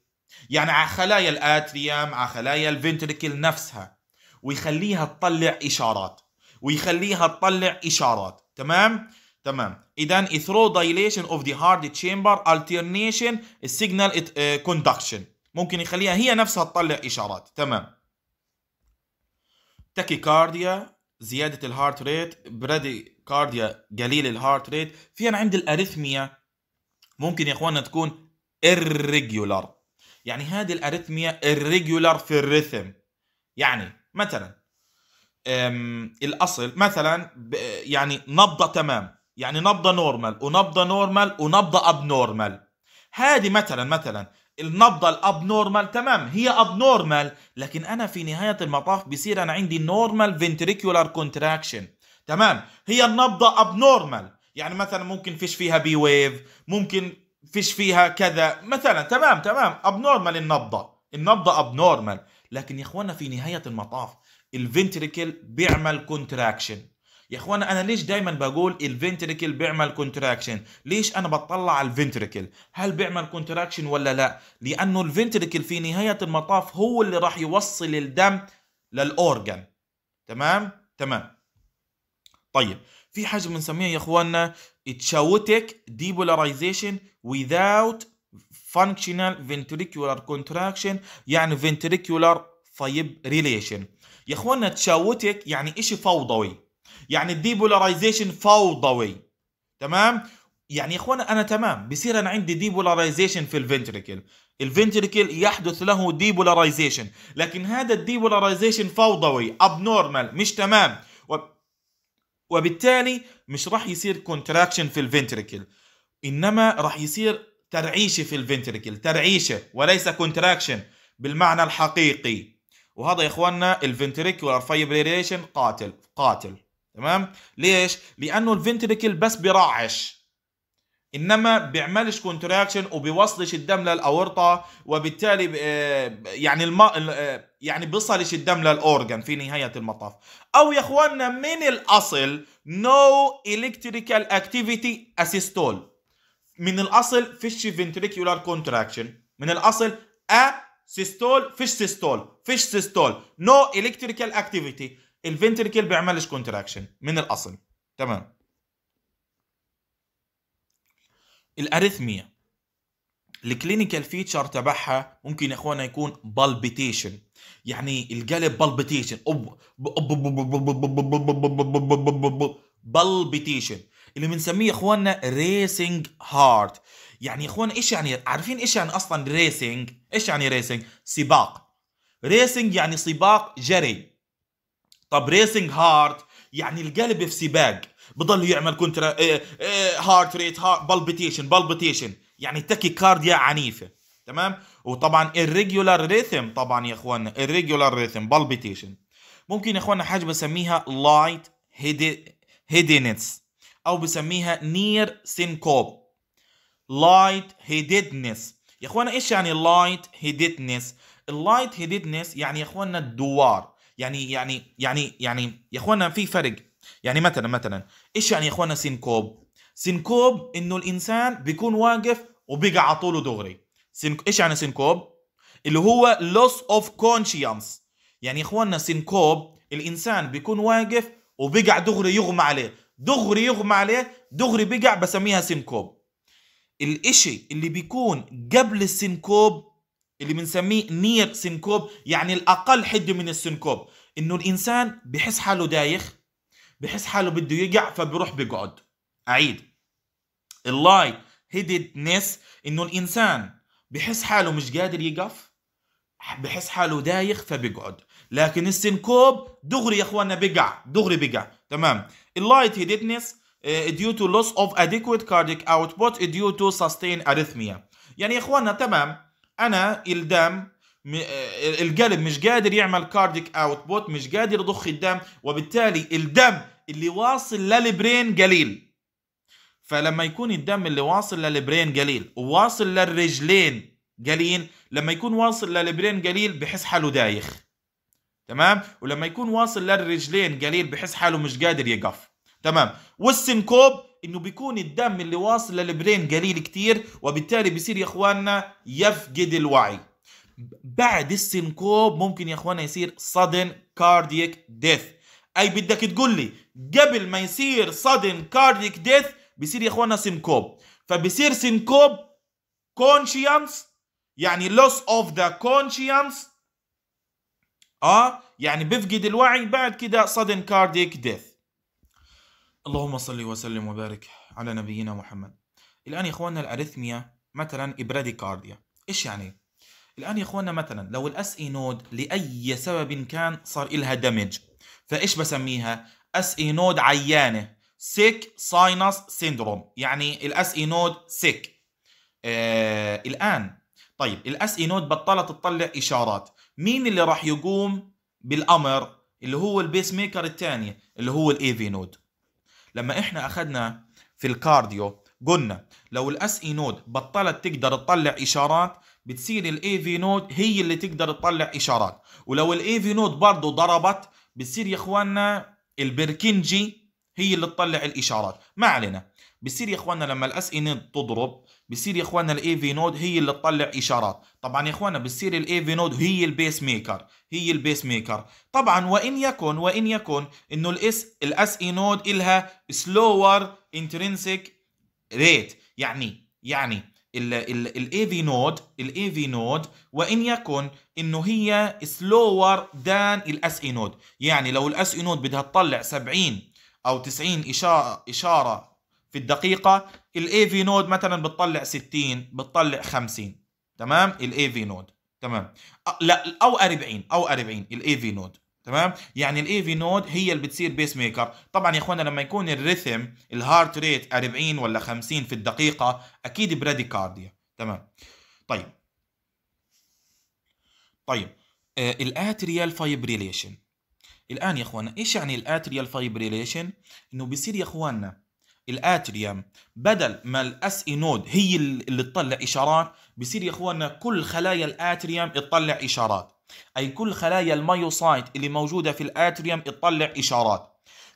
يعني على خلايا الاتريام على خلايا الفنتريكل نفسها ويخليها تطلع اشارات ويخليها تطلع اشارات تمام تمام اذا اثرو dilation of the هارد chamber alternation signal uh, conduction ممكن يخليها هي نفسها تطلع اشارات تمام كارديا زيادة الهارت ريت برادي كارديا قليل الهارت ريت في أنا عند الأريثميا ممكن يا إخواننا تكون irregular يعني هذه الأريثميا irregular في الريثم يعني مثلا الأصل مثلا يعني نبضة تمام يعني نبضة نورمال ونبضة نورمال ونبضة أب نورمال هذه مثلا مثلا النبضه الاب نورمال تمام هي اب نورمال لكن انا في نهايه المطاف بصير انا عندي نورمال فنتريكولار كونتراكشن تمام هي النبضه اب نورمال يعني مثلا ممكن فيش فيها بي ويف ممكن فيش فيها كذا مثلا تمام تمام اب نورمال النبضه النبضه اب نورمال لكن يا اخوانا في نهايه المطاف الفنتريكل بيعمل كونتراكشن يا اخوانا انا ليش دايما بقول الفنتريكل بيعمل كونتراكشن ليش انا بطلع على الفنتريكل هل بيعمل كونتراكشن ولا لا لانه الفنتريكل في نهايه المطاف هو اللي راح يوصل الدم للاورجن تمام تمام طيب في حاجه بنسميها يا اخواننا تشاوتك ديبولاريزيشن without functional ventricular contraction يعني ventricular طيب ريليشن يا اخوانا تشاوتك يعني اشي فوضوي يعني الديبولاريزيشن فوضوي تمام يعني يا اخوانا انا تمام بصير انا عندي ديبولاريزيشن في الفنتريكل الفنتريكل يحدث له ديبولاريزيشن لكن هذا الديبولاريزيشن فوضوي ابنورمال مش تمام وبالتالي مش راح يصير كونتراكشن في الفنتريكل انما راح يصير ترعيشه في الفنتريكل ترعيشه وليس كونتراكشن بالمعنى الحقيقي وهذا يا اخواننا الفنتريكولار فايبريشن قاتل قاتل تمام ليش لانه الفنتريكل بس بيرعش انما بيعملش كونتراكشن وبيوصلش الدم للاورطه وبالتالي آه، يعني الم... آه، يعني بيصلش الدم للاورجن في نهايه المطاف او يا اخواننا من الاصل نو الكتريكال اكتيفيتي اسيستول من الاصل فيش فنتريكيولار كونتراكشن من الاصل ا سيستول فيش سيستول فيش سيستول نو الكتريكال اكتيفيتي الفنتركل بيعملش كونتراكشن من الاصل تمام الاريثميا الكلينيكال فيتشر تبعها ممكن يا اخوانا يكون بالبيتيشن يعني القلب بالبيتيشن بالبيتيشن اللي بنسميه يا اخواننا ريسنج هارت يعني يا اخوانا ايش يعني عارفين ايش يعني اصلا ريسنج ايش يعني ريسنج سباق ريسنج يعني سباق جري طب ريسنج هارت يعني القلب في سباق بضل يعمل كونترا هارت ريت هارت بالبيتيشن بالبيتيشن يعني تكي كارديا عنيفه تمام وطبعا الريجولار ريثم طبعا يا اخوانا الريجولار ريثم بالبيتيشن ممكن يا اخوانا حاجه بسميها لايت هيدنس او بسميها نير سينكوب لايت هيدنس يا اخوانا ايش يعني لايت هيدنس اللايت هيدنس يعني يا اخوانا الدوار يعني يعني يعني يعني يا اخوانا في فرق يعني مثلا مثلا ايش يعني يا اخوانا سينكوب سينكوب انه الانسان بيكون واقف وبيقع على طوله دغري سينك... ايش يعني سينكوب اللي هو لوس اوف كونشينس يعني يا اخوانا سينكوب الانسان بيكون واقف وبيقع دغري يغمى عليه دغري يغمى عليه دغري بيقع بسميها سينكوب الاشي اللي بيكون قبل السينكوب اللي بنسميه نير سنكوب يعني الاقل حده من السنكوب انه الانسان بحس حاله دايخ بحس حاله بده يقع فبروح بيقعد اعيد اللاي هيددنس انه الانسان بحس حاله مش قادر يقف بحس حاله دايخ فبيقعد لكن السنكوب دغري يا اخوانا بقع دغري بقع تمام اللايت آه، هيددنس due to loss of adequate cardiac output due to sustained arrhythmia يعني يا اخوانا تمام انا الدم آه، القلب مش قادر يعمل كارديك اوتبوت مش قادر يضخ الدم وبالتالي الدم اللي واصل للبرين قليل فلما يكون الدم اللي واصل للبرين قليل وواصل للرجلين قليل لما يكون واصل للبرين قليل بحس حاله دايخ تمام ولما يكون واصل للرجلين قليل بحس حاله مش قادر يقف تمام والسنكوب انه بيكون الدم اللي واصل للبرين قليل كتير وبالتالي بيصير يا اخواننا يفقد الوعي بعد السنكوب ممكن يا اخواننا يصير sudden cardiac death اي بدك تقول لي قبل ما يصير sudden cardiac death بيصير يا اخواننا سنكوب فبيصير سنكوب conscience يعني loss of the conscience اه يعني بيفقد الوعي بعد كده sudden cardiac death اللهم صل وسلم وبارك على نبينا محمد الآن يا إخواننا الأريثميا مثلا إبراديكارديا إيش يعني؟ الآن يا إخواننا مثلا لو الأس إي نود لأي سبب كان صار لها دمج فإيش بسميها؟ أس إي نود عيانة سيك ساينس سيندروم يعني الأس إي نود سيك آه الآن طيب الأس إي نود بطلت تطلع إشارات مين اللي راح يقوم بالأمر اللي هو البيس ميكر الثاني اللي هو الاي في نود لما احنا اخذنا في الكارديو قلنا لو الاس اي نود بطلت تقدر تطلع اشارات بتصير الاي في نود هي اللي تقدر تطلع اشارات ولو الاي في نود برضه ضربت بتصير يا اخواننا البركنجي هي اللي تطلع الاشارات ما علينا بصير يا اخواننا لما الاس اي نود تضرب بصير يا اخوانا الاي في نود هي اللي تطلع اشارات طبعا يا اخوانا بصير الاي في نود هي البيس ميكر هي البيس ميكر طبعا وان يكن وان يكن انه الاس الاس اي نود الها سلوور انترنسك ريت يعني يعني الاي في نود الاي في نود وان يكن انه هي سلوور دان الاس اي نود يعني لو الاس اي نود بدها تطلع 70 او 90 اشاره اشاره في الدقيقة الاي في نود مثلا بتطلع 60 بتطلع 50 تمام الاي في نود تمام لا او 40 او 40 الاي في نود تمام يعني الاي في نود هي اللي بتصير بيس ميكر طبعا يا اخوانا لما يكون الريثم الهارت ريت 40 ولا 50 في الدقيقه اكيد كارديا يعني. تمام طيب طيب الاتريال آه، فايبريليشن الان يا اخوانا ايش يعني الاتريال فايبريليشن انه بيصير يا اخوانا الاتريوم بدل ما الاس اي نود هي اللي تطلع اشارات بصير يا اخوانا كل خلايا الاتريوم تطلع اشارات اي كل خلايا المايوسايت اللي موجوده في الاتريوم تطلع اشارات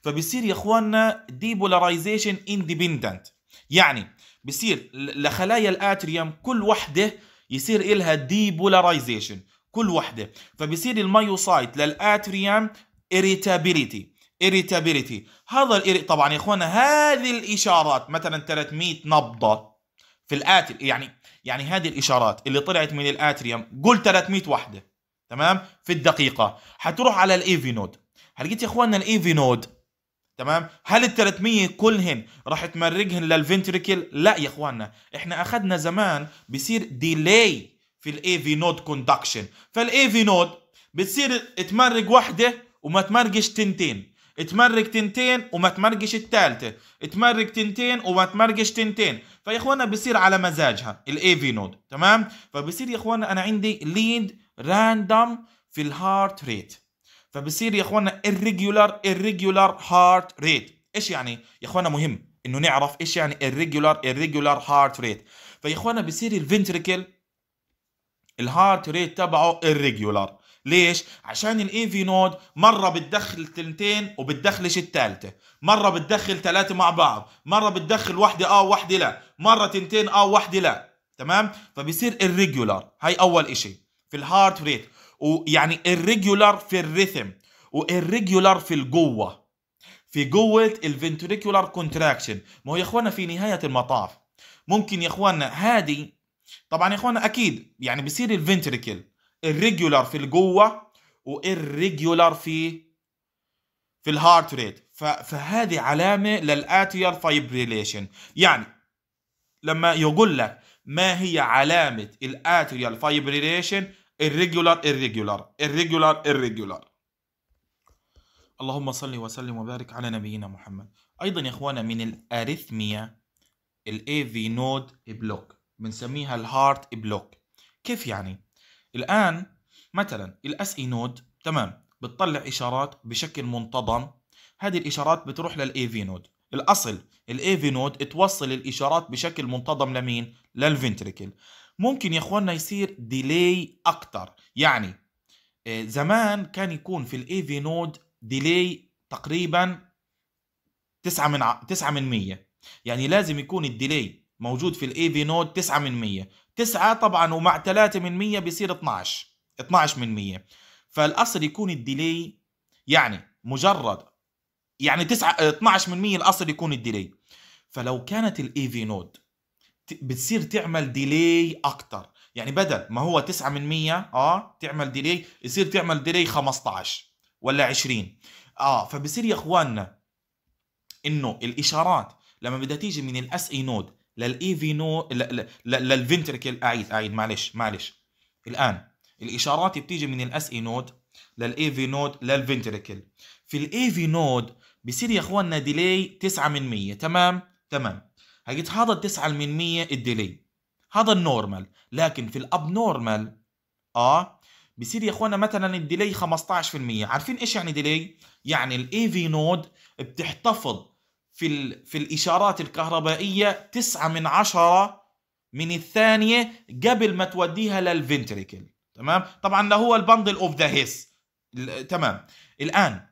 فبصير يا اخوانا ديبولاريزيشن اندبندنت يعني بصير لخلايا الاتريوم كل وحده يصير لها ديبولاريزيشن كل وحده فبصير المايوسايت للاتريوم اريتابيليتي irritability هذا طبعا يا اخوانا هذه الاشارات مثلا 300 نبضه في الاتر يعني يعني هذه الاشارات اللي طلعت من الاتريوم قول 300 وحده تمام في الدقيقه حتروح على الايفي نود هلقيت يا اخوانا الايفي نود تمام هل ال 300 كلهن راح تمرقهن للفنتريكل لا يا اخوانا احنا اخذنا زمان بيصير ديلي في الاي في نود كوندكشن فالاي في نود بتصير تمرق وحده وما تمرقش تنتين تمرق تنتين وما تمرقش الثالثه تمرق تنتين وما تمرقش تنتين فيا اخوانا بصير على مزاجها الاي في نود تمام فبصير يا اخوانا انا عندي ليد راندوم في الهارت ريت فبصير يا اخوانا الريجولار الريجولار هارت ريت ايش يعني يا اخوانا مهم انه نعرف ايش يعني الريجولار الريجولار هارت ريت فيا اخوانا بصير الفنتريكل الهارت ريت تبعه الريجولار ليش عشان الاي في نود مره بتدخل تنتين وبتدخلش الثالثه مره بتدخل ثلاثه مع بعض مره بتدخل وحده اه وحده لا مره تنتين اه وحده لا تمام فبصير الريجولار هاي اول إشي في الهارت ريت ويعني الريجولار في الريثم والريجولار في القوه في قوه الفنتريكولار كونتراكشن ما هو يا اخوانا في نهايه المطاف ممكن يا اخوانا هذه طبعا يا اخوانا اكيد يعني بصير الفنتريكل الريجولار في الجوه والريجولار في في الهارت ريت فهذه علامه للاتير فايبريليشن يعني لما يقول لك ما هي علامه الاتريال فايبريليشن الريجولار الريجولار الريجولار الريجولار اللهم صل وسلم وبارك على نبينا محمد ايضا يا اخوانا من الاريثميا الاي في نود بلوك بنسميها الهارت بلوك كيف يعني الآن مثلا الاس اي نود تمام بتطلع إشارات بشكل منتظم هذه الإشارات بتروح للاي في نود الأصل الاي في نود توصل الإشارات بشكل منتظم لمين؟ للفنتريكل ممكن يا اخواننا يصير ديلي أكتر يعني آه، زمان كان يكون في الاي في نود ديلي تقريبا 9 من 9 من 100 يعني لازم يكون الديلي موجود في الاي في نود 9 من 100 9 طبعا ومع 3 من 100 بيصير 12 12 من 100 فالاصل يكون الديلي يعني مجرد يعني 9 12 من 100 الاصل يكون الديلي فلو كانت الاي في نود بتصير تعمل ديلي اكثر يعني بدل ما هو 9 من 100 اه تعمل ديلي يصير تعمل ديلي 15 ولا 20 اه فبصير يا اخواننا انه الاشارات لما بدها تيجي من الاس اي نود للاي في نو للفنتركل اعيد اعيد معلش معلش الان الاشارات بتيجي من الاس اي نود للاي في نود للفنتركل في الاي في نود بصير يا اخواننا ديلي 9 من 100 تمام تمام هجيت هذا 9 من 100 الديلي هذا النورمال لكن في الاب نورمال اه بصير يا اخوانا مثلا الديلي 15% عارفين ايش يعني ديلي يعني الاي في نود بتحتفظ في, في الإشارات الكهربائية تسعة من عشرة من الثانية قبل ما توديها للفنتريكل تمام طبعا ده هو البندل اوف ذا هيس تمام الآن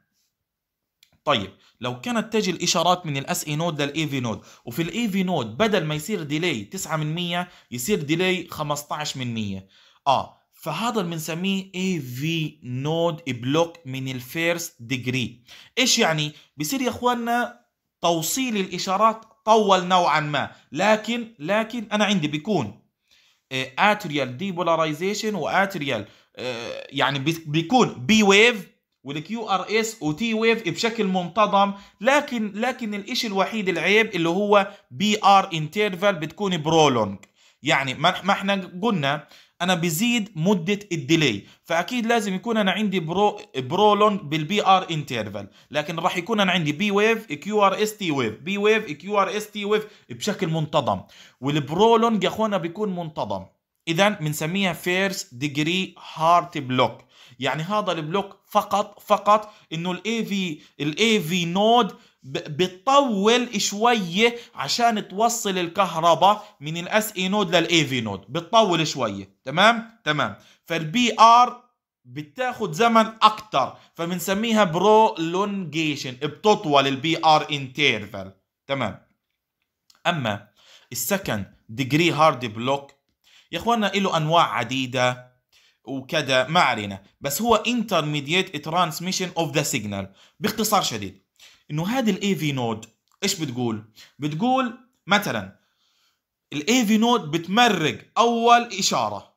طيب لو كانت تجي الاشارات من الاس اي نود للاي في نود وفي الاي في نود بدل ما يصير ديلي 9 من 100 يصير ديلي 15 من 100 اه فهذا اللي بنسميه اي في نود بلوك من الفيرست ديجري ايش يعني بصير يا اخواننا توصيل الاشارات طول نوعا ما لكن لكن انا عندي بيكون اتريال ديبولاريزيشن واتريال يعني بيكون بي ويف والكيو ار اس وتي ويف بشكل منتظم لكن لكن الشيء الوحيد العيب اللي هو بي ار انترفال بتكون برولونج يعني ما احنا قلنا انا بزيد مده الديلي فاكيد لازم يكون انا عندي برو برولونج بالبي ار انترفال لكن راح يكون انا عندي بي ويف كيو ار اس تي ويف بي ويف كيو ار اس تي ويف بشكل منتظم والبرولونج يا اخوانا بيكون منتظم اذا بنسميها فيرست ديجري هارت بلوك يعني هذا البلوك فقط فقط انه الاي في الاي في نود بتطول شوية عشان توصل الكهرباء من الاس اي نود للاي في نود بتطول شوية تمام تمام فالبي ار بتاخد زمن اكتر فبنسميها برولونجيشن بتطول البي ار انترفال تمام اما السكند ديجري هارد بلوك يا اخوانا له انواع عديده وكذا ما علينا بس هو انترميديت ترانسميشن اوف ذا سيجنال باختصار شديد انه هذه الاي في نود ايش بتقول؟ بتقول مثلا الاي في نود بتمرق اول اشاره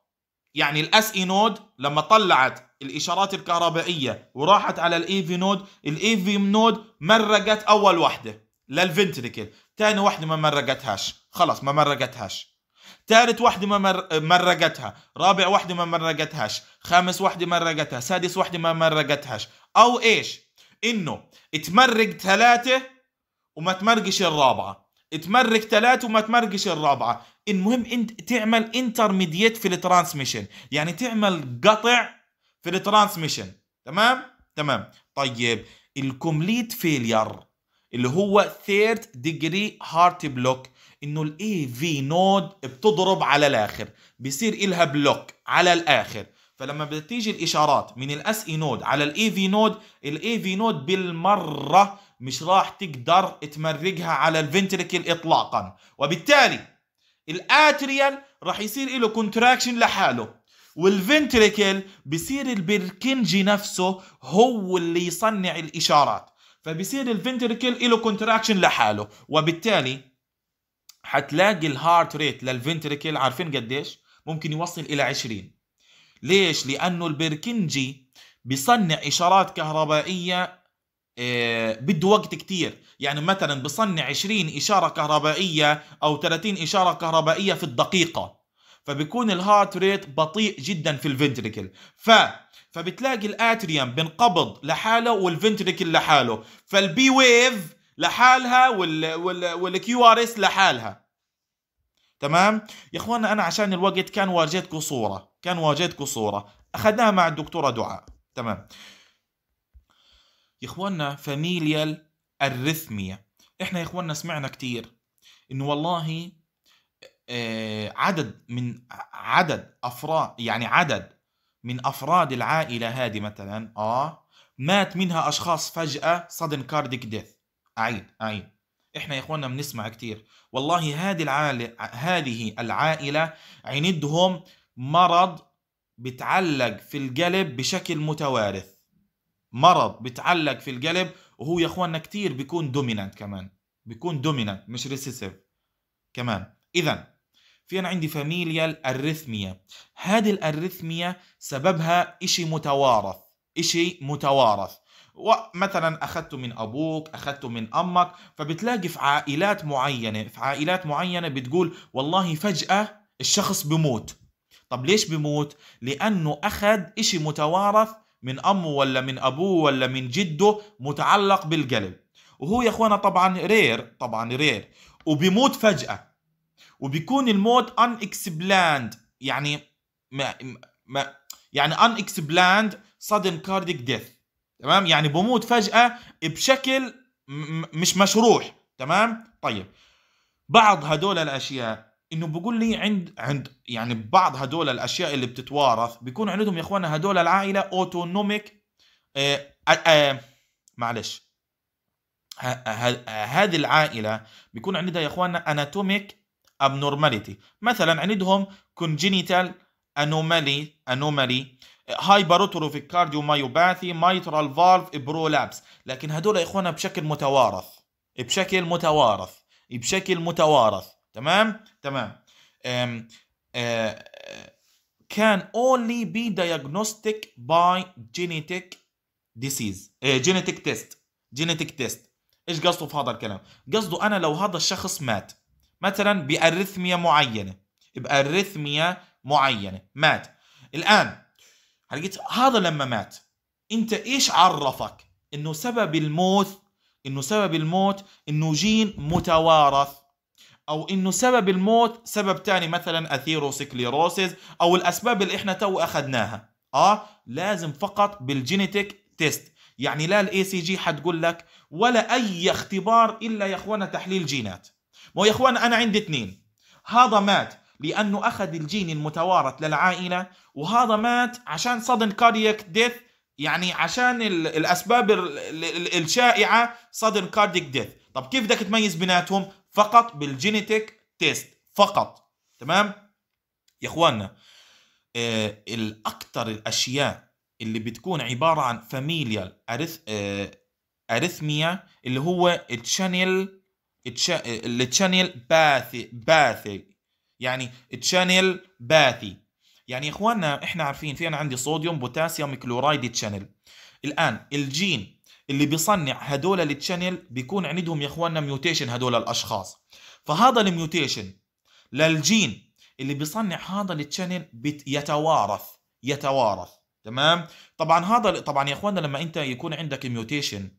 يعني الاس اي نود لما طلعت الاشارات الكهربائيه وراحت على الاي في نود الاي في نود مرقت اول وحده للفنتريكل ثاني وحده ما مرقتهاش خلاص ما مرقتهاش ثالث وحده ما مرقتها رابع وحده ما مرقتهاش خامس وحده مرقتها سادس وحده ما مرقتهاش أو إيش انه تمرق ثلاثه وما تمرقش الرابعه تمرق ثلاثة وما تمرقش الرابعة المهم انت تعمل انترميديت في الترانسميشن يعني تعمل قطع في الترانسميشن تمام تمام طيب الكومليت فيلير اللي هو ثيرد ديجري هارت بلوك انه الاي في نود بتضرب على الاخر بيصير الها بلوك على الاخر فلما بتيجي الاشارات من الاس اي نود على الاي في نود الاي في نود بالمره مش راح تقدر تمرقها على الفنتريكل اطلاقا وبالتالي الاتريال راح يصير له كونتراكشن لحاله والفنتريكل بصير البركنجي نفسه هو اللي يصنع الاشارات فبصير الفنتريكل له كونتراكشن لحاله وبالتالي حتلاقي الهارت ريت للفنتريكل عارفين قديش ممكن يوصل الى 20 ليش؟ لأنه البركنجي بصنع إشارات كهربائية آه، بده وقت كتير يعني مثلا بصنع 20 إشارة كهربائية أو 30 إشارة كهربائية في الدقيقة فبيكون الهارت ريت بطيء جدا في الفنتريكل ف فبتلاقي الاتريوم بنقبض لحاله والفنتريكل لحاله فالبي ويف لحالها وال وال والكيو ار اس لحالها تمام يا اخوانا انا عشان الوقت كان ورجيتكم صوره كان واجهتكم صوره اخذناها مع الدكتوره دعاء تمام يا اخواننا فاميليال الرثميه احنا يا اخواننا سمعنا كتير انه والله آه، عدد من عدد افراد يعني عدد من افراد العائله هذه مثلا اه مات منها اشخاص فجاه صدن كارديك ديث اعيد اعيد احنا يا اخواننا بنسمع كتير والله هذه العائله هذه العائله عندهم مرض بتعلق في القلب بشكل متوارث مرض بتعلق في القلب وهو يا اخواننا كثير بيكون دومينانت كمان بيكون دومينانت مش ريسيسيف كمان اذا في انا عندي فاميليال الارثميا هذه الاريثميا سببها إشي متوارث إشي متوارث ومثلا اخذته من ابوك اخذته من امك فبتلاقي في عائلات معينه في عائلات معينه بتقول والله فجاه الشخص بموت طب ليش بموت لانه اخذ اشي متوارث من امه ولا من ابوه ولا من جده متعلق بالقلب وهو يا اخوانا طبعا رير طبعا رير وبيموت فجاه وبيكون الموت ان اكسبلاند يعني ما, ما يعني ان اكسبلاند sudden cardiac death تمام يعني بموت فجأة بشكل مش مشروح تمام طيب بعض هدول الأشياء انه بقول لي عند عند يعني بعض هدول الاشياء اللي بتتوارث بيكون عندهم يا اخوانا هدول العائله اوتونوميك آه،, آه آه معلش هذه العائله بيكون عندها يا اخوانا اناتوميك abnormality مثلا عندهم congenital anomaly anomaly هايبروتروفيك كارديومايوباثي مايترال فالف برولابس لكن هدول يا اخوانا بشكل متوارث بشكل متوارث بشكل متوارث تمام تمام آم آم can only be diagnostic by genetic disease uh, genetic test genetic test ايش قصده في هذا الكلام قصده انا لو هذا الشخص مات مثلا بارثميا معينه بارثميا معينه مات الان حلقيت هذا لما مات انت ايش عرفك انه سبب الموت انه سبب الموت انه جين متوارث او انه سبب الموت سبب تاني مثلا اثيروسكليروسيس او الاسباب اللي احنا تو اخذناها اه لازم فقط بالجينيتك تيست يعني لا الاي سي جي حتقول لك ولا اي اختبار الا يا اخوانا تحليل جينات مو يا اخوانا انا عندي اثنين هذا مات لانه اخذ الجين المتوارث للعائله وهذا مات عشان صدن كاردياك ديث يعني عشان الاسباب الشائعه صدن كارديك ديث طب كيف بدك تميز بيناتهم فقط بالجينيتيك تيست فقط تمام يا اخواننا آه الاكثر الاشياء اللي بتكون عباره عن فاميليال أرث... آه ارثميا اللي هو التشانل التشانل باثي باثي يعني تشانل باثي يعني يا اخواننا احنا عارفين في انا عندي صوديوم بوتاسيوم كلورايد تشانل الان الجين اللي بيصنع هدول التشانل بيكون عندهم يا اخواننا ميوتيشن هدول الاشخاص فهذا الميوتيشن للجين اللي بيصنع هذا التشانل يتوارث يتوارث تمام طبعا هذا طبعا يا اخواننا لما انت يكون عندك ميوتيشن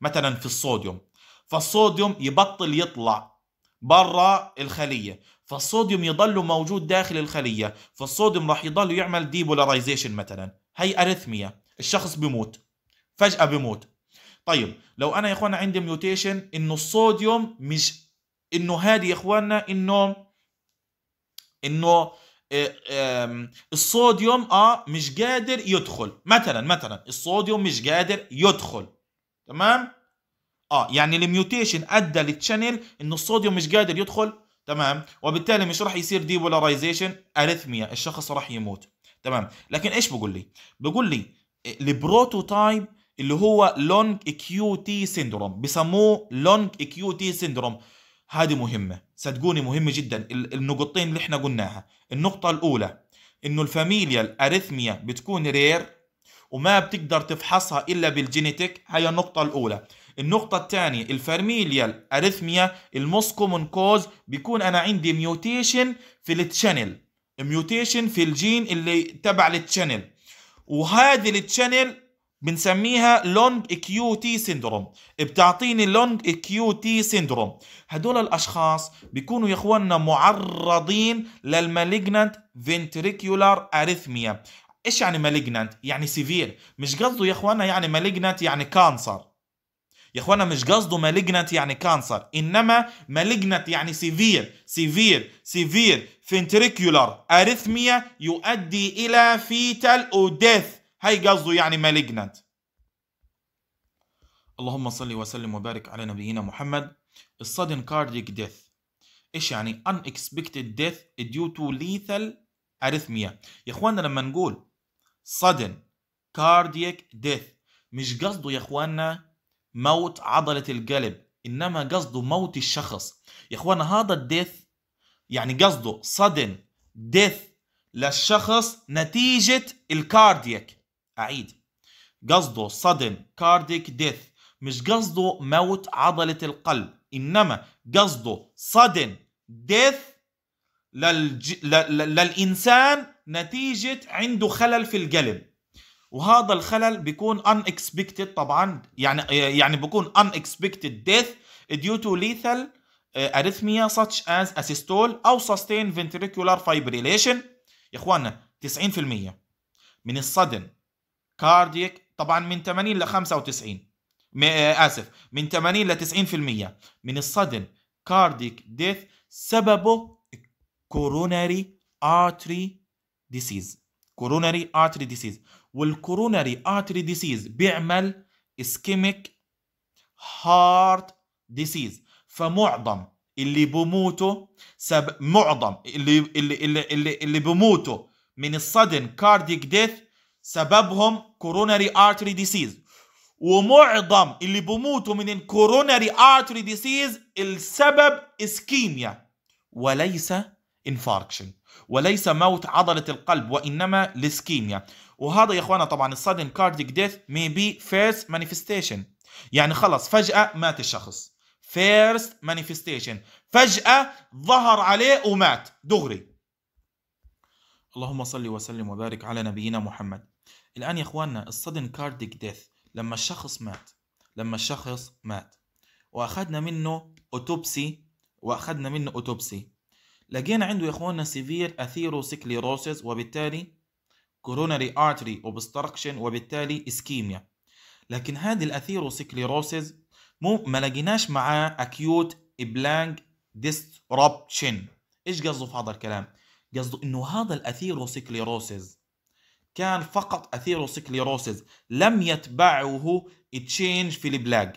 مثلا في الصوديوم فالصوديوم يبطل يطلع برا الخليه فالصوديوم يضل موجود داخل الخليه فالصوديوم راح يضل يعمل ديبولاريزيشن مثلا هي اريثميا الشخص بيموت فجاه بيموت طيب لو انا يا اخوانا عندي ميوتيشن انه الصوديوم مش انه هذه يا اخوانا انه انه آه، الصوديوم اه مش قادر يدخل مثلا مثلا الصوديوم مش قادر يدخل تمام اه يعني الميوتيشن ادى للشانل انه الصوديوم مش قادر يدخل تمام وبالتالي مش راح يصير بولارايزيشن اريثميا الشخص راح يموت تمام لكن ايش بقول لي بقول لي آه، البروتوتايب اللي هو لونج كيو تي سيندروم بسموه لونج كيو تي سيندروم هذه مهمة صدقوني مهمة جدا النقطتين اللي احنا قلناها النقطة الأولى انه الفاميليا الاريثميا بتكون رير وما بتقدر تفحصها الا بالجينيتيك هي النقطة الأولى النقطة الثانية الفاميليا اريثميا الموسكومون كوز بيكون أنا عندي ميوتيشن في التشانل ميوتيشن في الجين اللي تبع التشانل وهذه التشانل بنسميها لونج كيو تي سيندروم بتعطيني لونج كيو تي سيندروم هدول الاشخاص بيكونوا يا اخواننا معرضين للمالجنانت فنتريكيولار اريثميا ايش يعني مالجنانت يعني سيفير مش قصده يا اخواننا يعني مالجنانت يعني كانسر يا اخوانا مش قصده مالجنت يعني كانسر انما مالجنت يعني سيفير سيفير سيفير فنتريكيولار اريثميا يؤدي الى فيتال او ديث هي قصده يعني malignant اللهم صل وسلم وبارك على نبينا محمد الصدن cardiac death ايش يعني unexpected death due to lethal arrhythmia يا اخوانا لما نقول sudden cardiac death مش قصده يا اخوانا موت عضلة القلب انما قصده موت الشخص يا اخوانا هذا الديث يعني قصده sudden death للشخص نتيجة الكاردياك أعيد قصده sudden cardiac death مش قصده موت عضلة القلب إنما قصده sudden death للج... ل... ل... للإنسان نتيجة عنده خلل في القلب وهذا الخلل بيكون unexpected طبعا يعني يعني بيكون unexpected death due to lethal arrhythmia such as a systole أو sustained ventricular fibrillation يا اخوانا 90% من الصدن كاردييك طبعا من 80 ل 95 آه، اسف من 80 ل 90% من الصدن كارديك ديث سببه كوروناري ارتري ديسيز كوروناري ارتري ديسيز والكوروناري ارتري ديسيز بيعمل اسكيميك هارت ديسيز فمعظم اللي بموتوا سب... معظم اللي اللي اللي اللي, اللي بموتوا من الصدن كارديك ديث سببهم كوروناري ارتري ديسيز ومعظم اللي بموتوا من الكوروناري ارتري ديسيز السبب اسكيميا وليس انفاركشن وليس موت عضلة القلب وإنما الاسكيميا وهذا يا إخوانا طبعا السادن كارديك ديث may be first manifestation يعني خلص فجأة مات الشخص first manifestation فجأة ظهر عليه ومات دغري اللهم صل وسلم وبارك على نبينا محمد الآن يا إخواننا الصدن كارديك ديث لما الشخص مات لما الشخص مات وأخذنا منه أوتوبسي وأخذنا منه أوتوبسي لقينا عنده يا إخواننا سيفير سيكليروسيس وبالتالي كوروناري آرتري أوبستركشن وبالتالي إسكيميا لكن هذه سيكليروسيس مو ما لقيناش معاه أكيوت إبلانج ديستربشن إيش قصده في هذا الكلام؟ قصده إنه هذا سيكليروسيس كان فقط اثيروسكليروسيس لم يتبعه تشينج في البلاج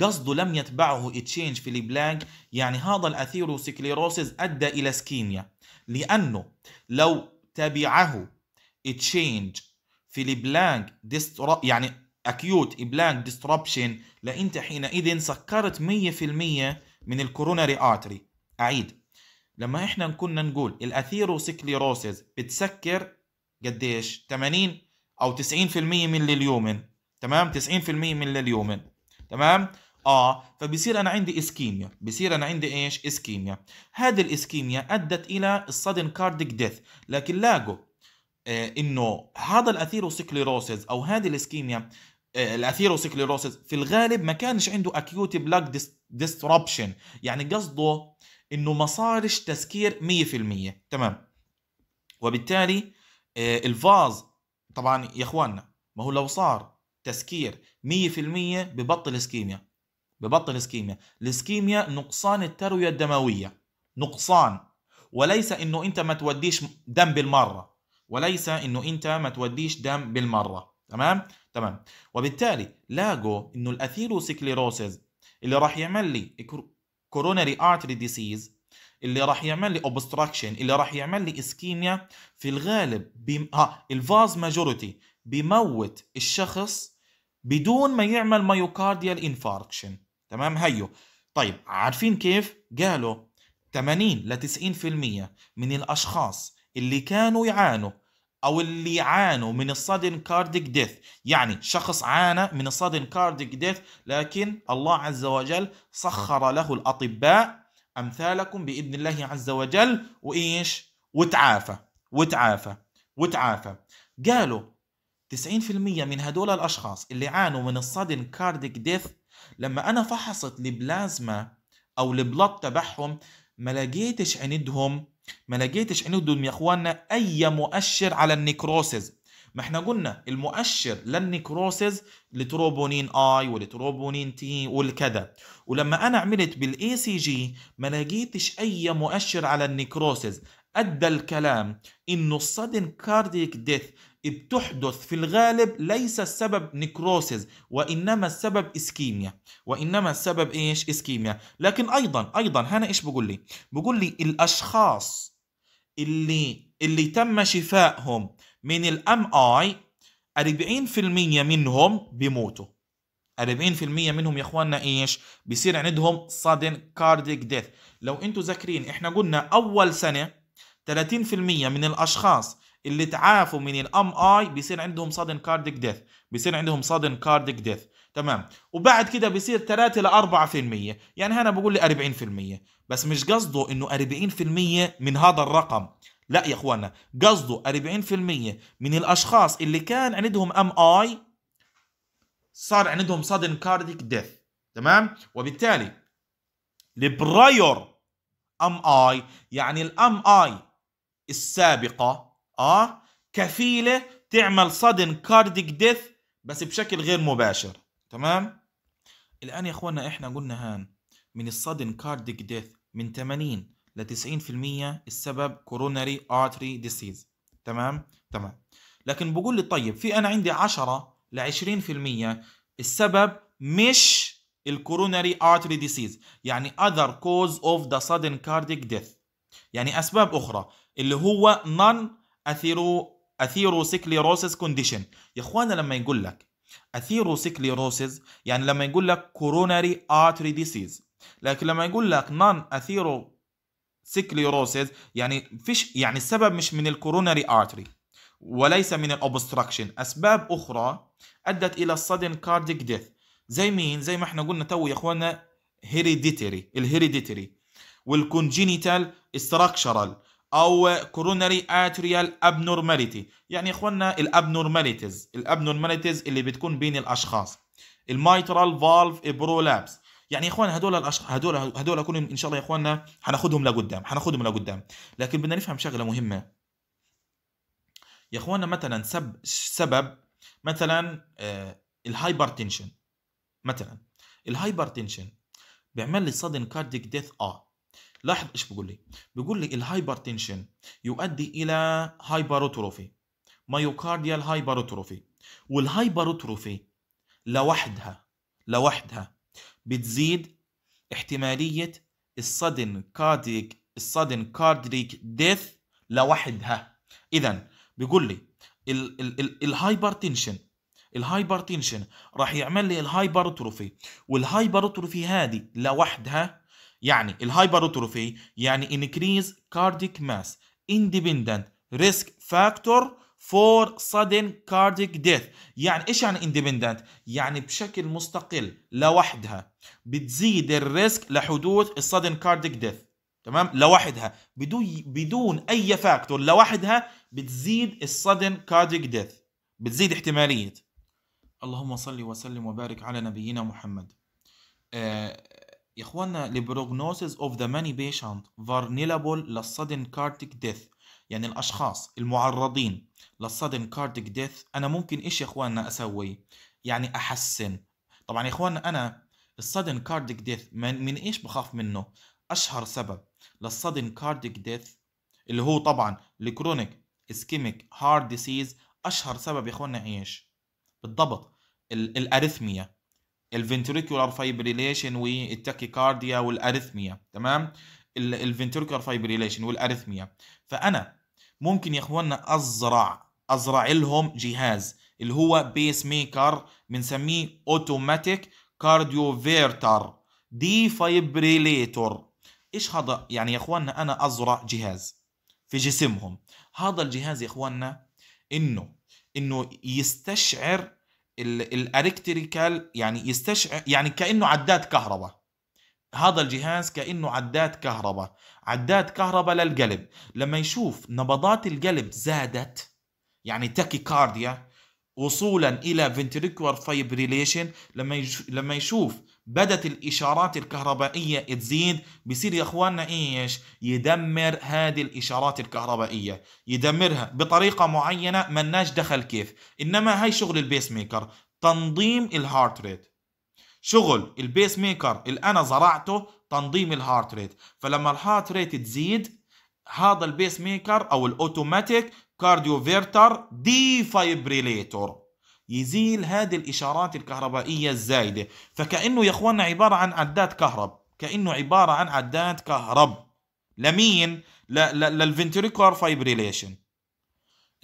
قصده لم يتبعه تشينج في البلاج يعني هذا الاثيروسكليروسيس ادى الى سكيميا لانه لو تبعه تشينج في البلاج يعني اكيوت بلانك ديستربشن لانت حينئذ سكرت 100% من الكوروناري ارتري اعيد لما احنا كنا نقول الاثيروسكليروسيس بتسكر قديش 80 او 90% من لليومن تمام 90% من لليومن تمام اه فبصير انا عندي اسكيميا بصير انا عندي ايش اسكيميا هذه الاسكيميا ادت الى السادن كارديك ديث لكن لاقوا آه انه هذا الاثيروسكليروسيس او هذه الاسكيميا آه الاثيروسكليروسيس في الغالب ما كانش عنده اكيوت بلاك ديستربشن يعني قصده انه ما صارش تسكير 100% تمام وبالتالي آه، الفاز طبعا يا اخواننا ما هو لو صار تسكير 100% ببطل اسكيميا ببطل اسكيميا الاسكيميا نقصان الترويه الدمويه نقصان وليس انه انت ما توديش دم بالمره وليس انه انت ما توديش دم بالمره تمام تمام وبالتالي لاقوا انه الاثيروسكليروسيس اللي راح يعمل لي كورونري ارتري ديزيز اللي راح يعمل لي اوبستراكشن اللي راح يعمل لي اسكيميا في الغالب بم... ها الفاز ماجوريتي بيموت الشخص بدون ما يعمل مايوكارديال انفاركشن تمام هيو طيب عارفين كيف قالوا 80 ل 90% من الاشخاص اللي كانوا يعانوا او اللي يعانوا من الصدن كارديك ديث يعني شخص عانى من الصدن كارديك ديث لكن الله عز وجل سخر له الاطباء امثالكم باذن الله عز وجل وايش وتعافى وتعافى وتعافى قالوا 90% من هدول الاشخاص اللي عانوا من الصدن كارديك ديث لما انا فحصت البلازما او البلط تبعهم ما لقيتش عندهم ما لقيتش عندهم يا اخواننا اي مؤشر على النيكروسز ما احنا قلنا المؤشر للنيكروسز لتروبونين اي ولتروبونين تي والكذا ولما انا عملت بالاي سي جي ما لقيتش اي مؤشر على النيكروسز ادى الكلام انه الصدن كارديك ديث بتحدث في الغالب ليس السبب نكروسز وانما السبب اسكيميا وانما السبب ايش اسكيميا لكن ايضا ايضا هنا ايش بقول لي بقول لي الاشخاص اللي اللي تم شفائهم من الام اي 40% منهم بيموتوا 40% منهم يا اخواننا ايش بصير عندهم sudden cardiac death لو انتم ذاكرين احنا قلنا اول سنه 30% من الاشخاص اللي تعافوا من الام اي بصير عندهم sudden cardiac death بصير عندهم sudden cardiac death تمام وبعد كده بصير 3 ل 4% يعني هنا بقول لي 40% بس مش قصده انه 40% من هذا الرقم لا يا اخوانا قصده 40% من الاشخاص اللي كان عندهم ام اي صار عندهم sudden cardiac death تمام وبالتالي البرايور ام اي يعني الام اي السابقه اه كفيله تعمل sudden cardiac death بس بشكل غير مباشر تمام الان يا اخوانا احنا قلنا هان من الصدن كارديك ديث من 80 ل 90% السبب كورونري ارتري ديسيز تمام تمام لكن بقول لي طيب في انا عندي 10 ل 20% السبب مش الكورونري ارتري ديسيز يعني other cause of the sudden cardiac death يعني اسباب اخرى اللي هو non سيكليروسيس كونديشن يا اخوانا لما يقول لك سيكليروسيس يعني لما يقول لك كورونري ارتري ديسيز لكن لما يقول لك non سكليروسيز يعني فيش يعني السبب مش من الكوروناري ارتري وليس من الاوبستراكشن اسباب اخرى ادت الى السادن كارديك ديث زي مين زي ما احنا قلنا تو يا اخوانا هيريديتري الهيريديتري والكونجينيتال استراكشرال او كوروناري اتريال ابنورماليتي يعني يا اخوانا الابنورماليتيز الابنورماليتيز اللي بتكون بين الاشخاص الميترال فالف برولابس يعني يا اخوان هدول الأشخ... هدول هدول كلهم ان شاء الله يا اخواننا حناخذهم لقدام حناخذهم لقدام لكن بدنا نفهم شغله مهمه يا اخواننا مثلا سب سبب مثلا آه الهايبر تنشن مثلا الهايبر تنشن بيعمل لي صدن كارديك ديث اه لاحظ ايش بقول لي بقول لي الهايبر تنشن يؤدي الى هايبروتروفي مايوكارديال هايبروتروفي والهايبروتروفي لوحدها لوحدها بتزيد احتمالية الصدن كارديك الصدن كارديك ديث لوحدها إذا بيقول لي الهايبرتنشن الهايبرتنشن راح يعمل لي الهايبرتروفي والهايبرتروفي هذه لوحدها يعني الهايبرتروفي يعني انكريز كارديك ماس اندبندنت ريسك فاكتور for sudden cardiac death يعني ايش يعني independent يعني بشكل مستقل لوحدها بتزيد الريسك لحدوث السادن cardiac death تمام لوحدها بدون بدون اي فاكتور لوحدها بتزيد السادن cardiac death بتزيد احتماليه اللهم صل وسلم وبارك على نبينا محمد آه يا اخوانا البروجنوسيس اوف ذا ماني بيشنت فارنيلابل للسادن cardiac ديث يعني الأشخاص المعرضين للصدم كاردك ديث أنا ممكن إيش يا إخواننا أسوي يعني أحسن طبعا يا إخواننا أنا الصدم كاردك ديث من, من إيش بخاف منه أشهر سبب للصدم كاردك ديث اللي هو طبعا الكرونيك اسكيميك هارد ديسيز أشهر سبب يا إخواننا إيش بالضبط الأريثميا الفنتريكولار فايبريليشن والتاكيكارديا والاريثميا تمام الفنتركر فايبريليشن والاريثميا فانا ممكن يا اخواننا ازرع ازرع لهم جهاز اللي هو بيس ميكر بنسميه اوتوماتيك كارديوفيرتر دي فايبريليتور ايش هذا يعني يا اخواننا انا ازرع جهاز في جسمهم هذا الجهاز يا اخواننا انه انه يستشعر الاركتريكال يعني يستشعر يعني كانه عداد كهرباء هذا الجهاز كانه عداد كهرباء عداد كهرباء للقلب لما يشوف نبضات القلب زادت يعني كارديا وصولا الى فنتريكولار فايبريليشن لما لما يشوف بدت الاشارات الكهربائيه تزيد بصير يا اخواننا ايش يدمر هذه الاشارات الكهربائيه يدمرها بطريقه معينه ما دخل كيف انما هاي شغل البيس ميكر تنظيم الهارت ريت شغل البيس ميكر اللي انا زرعته تنظيم الهارت ريت فلما الهارت ريت تزيد هذا البيس ميكر او الاوتوماتيك كارديوفيرتر ديفايبريليتور يزيل هذه الاشارات الكهربائيه الزايده فكانه يا اخواننا عباره عن عداد كهرب كانه عباره عن عداد كهرب لمين للفنتريكولار فايبريليشن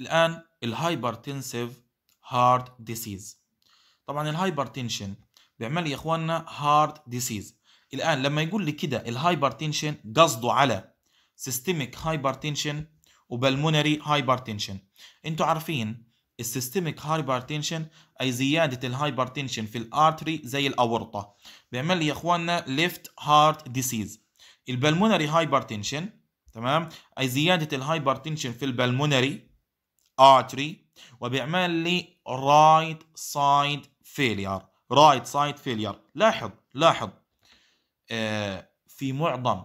الان الهايبرتنسيف هارت ديسيز طبعا الهايبرتنشن بيعمل يا اخواننا هارت ديزيز الان لما يقول لي كده الهايبرتنشن قصده على سيستميك هايبرتنشن وبلمونري هايبرتنشن انتوا عارفين السيستميك هايبرتنشن اي زياده الهايبرتنشن في الارتري زي الاورطه بيعمل لي يا اخواننا ليفت هارت ديزيز البلمونري هايبرتنشن تمام اي زياده الهايبرتنشن في البلمونري ارتري وبيعمل لي رايت سايد فيلير رايت سايد فيلير لاحظ لاحظ آه في معظم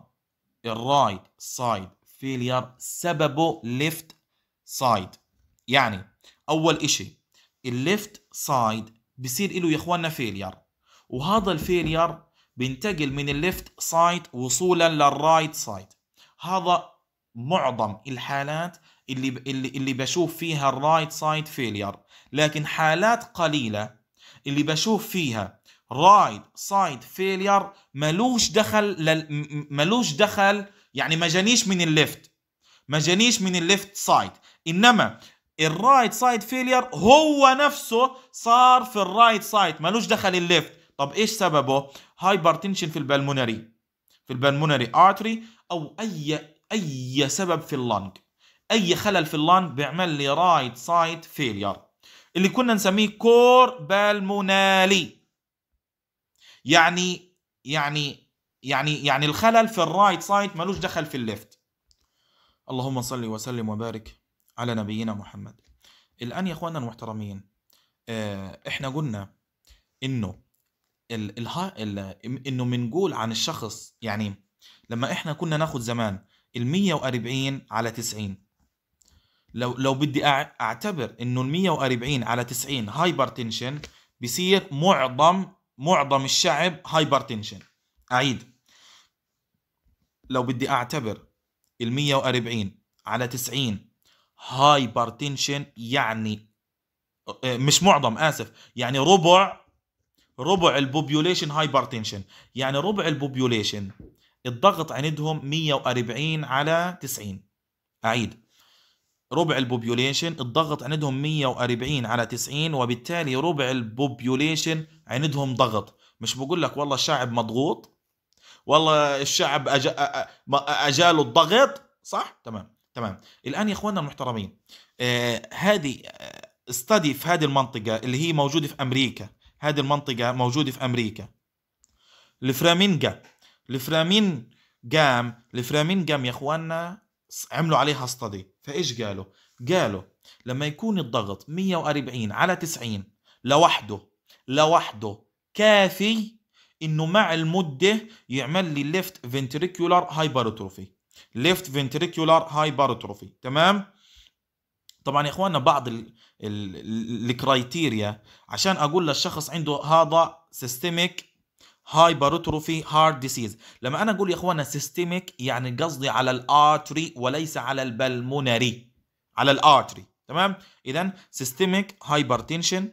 الرايت سايد فيلير سببه ليفت سايد يعني اول اشي الليفت سايد بصير له يا اخواننا فيلير وهذا الفيلير بينتقل من الليفت سايد وصولا للرايت سايد هذا معظم الحالات اللي اللي اللي بشوف فيها الرايت سايد فيلير لكن حالات قليله اللي بشوف فيها رايد سايد فيلير ملوش دخل لل... ملوش دخل يعني ما جانيش من الليفت ما جانيش من الليفت سايد انما الرايت سايد فيلير هو نفسه صار في الرايت سايد ملوش دخل الليفت طب ايش سببه هايبرتنشن في البلمونري في البلمونري ارتري او اي اي سبب في اللنج اي خلل في اللنج بيعمل لي رايت سايد فيلير اللي كنا نسميه كور بالمونالي يعني يعني يعني يعني الخلل في الرايت سايد ملوش دخل في الليفت اللهم صل وسلم وبارك على نبينا محمد الان يا اخواننا المحترمين آه، احنا قلنا انه ال الها ال انه بنقول عن الشخص يعني لما احنا كنا ناخد زمان ال 140 على 90 لو لو بدي اعتبر انه ال 140 على 90 هايبر تنشن بصير معظم معظم الشعب هايبر تنشن اعيد لو بدي اعتبر ال 140 على 90 هايبر تنشن يعني مش معظم اسف يعني ربع ربع البوبيوليشن هايبر تنشن يعني ربع البوبيوليشن الضغط عندهم 140 على 90 اعيد ربع البوبيوليشن الضغط عندهم 140 على 90 وبالتالي ربع البوبيوليشن عندهم ضغط مش بقول لك والله الشعب مضغوط والله الشعب اجاله الضغط صح تمام تمام الان يا اخواننا المحترمين آه هذه استدي آه، في هذه المنطقه اللي هي موجوده في امريكا هذه المنطقه موجوده في امريكا الفرامينجا الفرامين الفرامينجام يا اخواننا عملوا عليها ستدي فايش قالوا قالوا لما يكون الضغط 140 على 90 لوحده لوحده كافي انه مع المده يعمل لي ليفت فنتريكولار هايبرتروفي ليفت فنتريكولار هايبرتروفي تمام طبعا يا اخواننا بعض الكرايتيريا عشان اقول للشخص عنده هذا سيستميك هايبروتروفي هارت ديسيز لما انا اقول يا اخوانا سيستميك يعني قصدي على الارتري وليس على البلمونري على الارتري تمام اذا سيستميك هايبرتنشن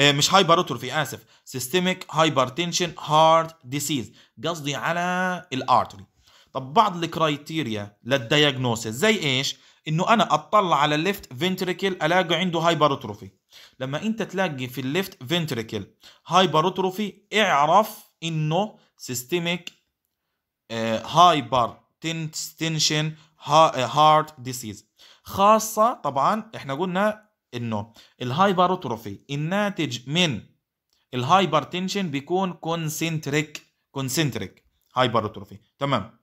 مش هايبروتروفي اسف سيستميك هايبرتنشن هارت ديسيز قصدي على الارتري طب بعض الكرايتيريا للدياجنوسيس زي ايش انه انا اطلع على الليفت فينتريكل الاقي عنده هايبروتروفي لما انت تلاقي في الليفت فينتريكل هايبروتروفي اعرف انه سيستميك هايبر تنشن هارت ديزيز خاصه طبعا احنا قلنا انه الهايبروتروفي الناتج من الهايبرتنشن بيكون كونسنتريك كونسنتريك هايبروتروفي تمام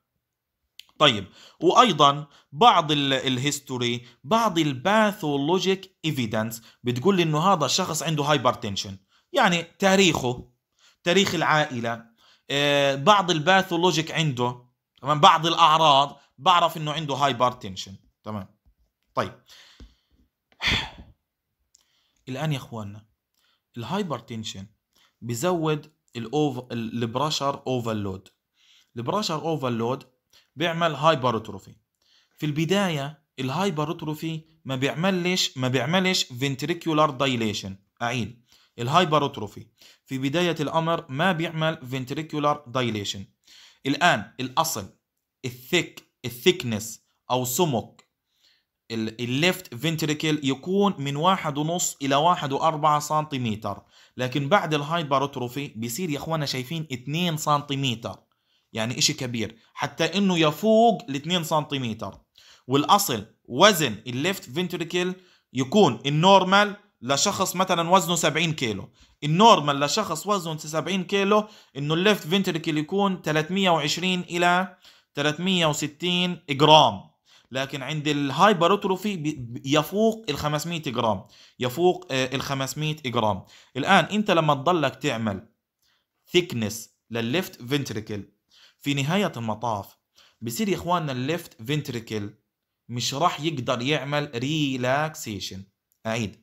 طيب وايضا بعض الهيستوري بعض الباثولوجيك ايفيدنس بتقول لي انه هذا الشخص عنده تنشن يعني تاريخه تاريخ العائله آه، بعض الباثولوجيك عنده تمام بعض الاعراض بعرف انه عنده هايبرتنشن تنشن تمام طيب الان يا اخواننا الهايبر تنشن بزود الاوف البرشر اوفرلود البرشر اوفرلود بيعمل هايبرتروفي في البدايه الهايبرتروفي ما بيعملش ما بيعملش فنتريكولار دايليشن اعيد الهايبرتروفي في بداية الأمر ما بيعمل ventricular dilation الآن الأصل الثيك الثيكنس أو سمك الليفت فنتريكل يكون من واحد ونص إلى واحد وأربعة سنتيمتر لكن بعد الهايبروتروفي بيصير يا إخوانا شايفين 2 سنتيمتر يعني إشي كبير حتى إنه يفوق ال 2 سنتيمتر والأصل وزن الليفت فنتريكل يكون النورمال لشخص مثلا وزنه 70 كيلو النورمال لشخص وزنه 70 كيلو انه الليفت فنتركل يكون 320 الى 360 جرام لكن عند الهايبروتروفي يفوق ال 500 جرام يفوق آه، ال 500 جرام الان انت لما تضلك تعمل ثيكنس للليفت فنتركل في نهايه المطاف بصير يا اخواننا الليفت فنتركل مش راح يقدر يعمل ريلاكسيشن اعيد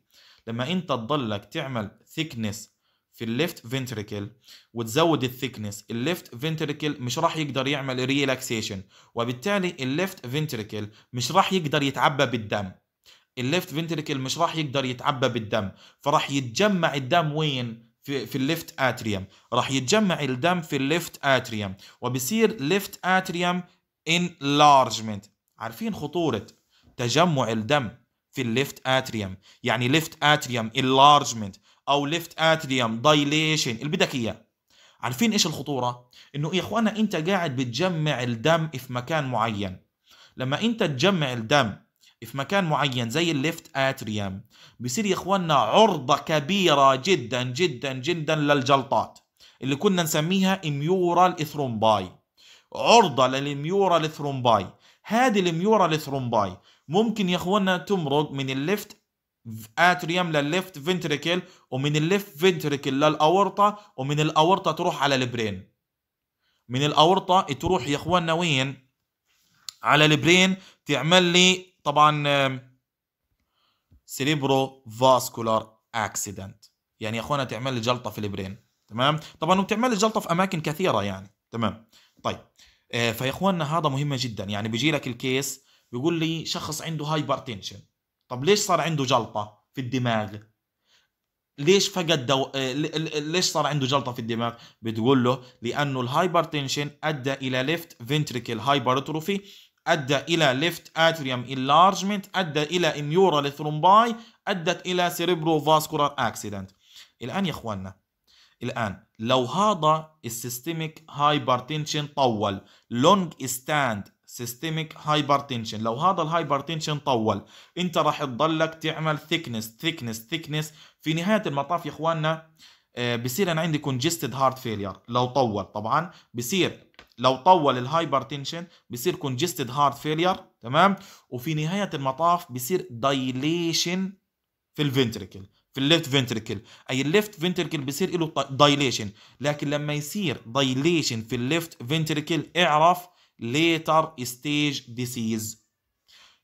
لما انت تضلك تعمل ثيكنس في الليفت فينتريكل وتزود الثيكنس الليفت فينتريكل مش راح يقدر يعمل ريلاكسيشن وبالتالي الليفت فينتريكل مش راح يقدر يتعبى بالدم الليفت فينتريكل مش راح يقدر يتعبى بالدم فراح يتجمع الدم وين في, في الليفت اتريوم راح يتجمع الدم في الليفت اتريوم وبصير ليفت اتريوم انلارجمنت عارفين خطوره تجمع الدم في الليفت اتريوم يعني ليفت اتريوم انلارجمنت او ليفت اتريوم دايليشن اللي بدك اياه عارفين ايش الخطوره انه يا اخوانا انت قاعد بتجمع الدم في مكان معين لما انت تجمع الدم في مكان معين زي الليفت اتريوم بصير يا اخوانا عرضه كبيره جدا جدا جدا للجلطات اللي كنا نسميها اميورال ثرومباي عرضه للميورال ثرومباي هذه الميورال ثرومباي ممكن يا اخوانا تمرق من الليفت اتريوم للليفت فنتريكل ومن الليفت فنتريكل للاورطه ومن الاورطه تروح على البرين من الاورطه تروح يا اخوانا وين على البرين تعمل لي طبعا سيريبرو فاسكولار اكسيدنت يعني يا اخوانا تعمل لي جلطه في البرين تمام طبعا وبتعمل لي جلطه في اماكن كثيره يعني تمام طيب آه، فيا اخواننا هذا مهمه جدا يعني بيجي لك الكيس بيقول لي شخص عنده هايبر تنشن طب ليش صار عنده جلطه في الدماغ ليش فقد دو... آه، ليش صار عنده جلطه في الدماغ بتقول له لانه الهايبر تنشن ادى الى ليفت فنتريكل هايبرتروفي ادى الى ليفت اتريوم انلارجمنت ادى الى اميورال ثرومباي ادت الى سيريبرو فاسكولار اكسيدنت الان يا اخواننا الان لو هذا السيستميك هايبرتنشن طول لونج ستاند سيستميك هايبرتنشن لو هذا الهايبرتنشن طول انت راح تضلك تعمل ثيكنس ثيكنس ثيكنس في نهايه المطاف يا اخواننا آه، بصير انا عندي كونجستد هارت فيلير لو طول طبعا بصير لو طول الهايبرتنشن بصير كونجستد هارت فيلير تمام وفي نهايه المطاف بصير دايليشن في الفنتريكل في الليفت فنتريكل اي الليفت فنتريكل بصير له دايليشن لكن لما يصير دايليشن في الليفت فنتريكل اعرف later stage disease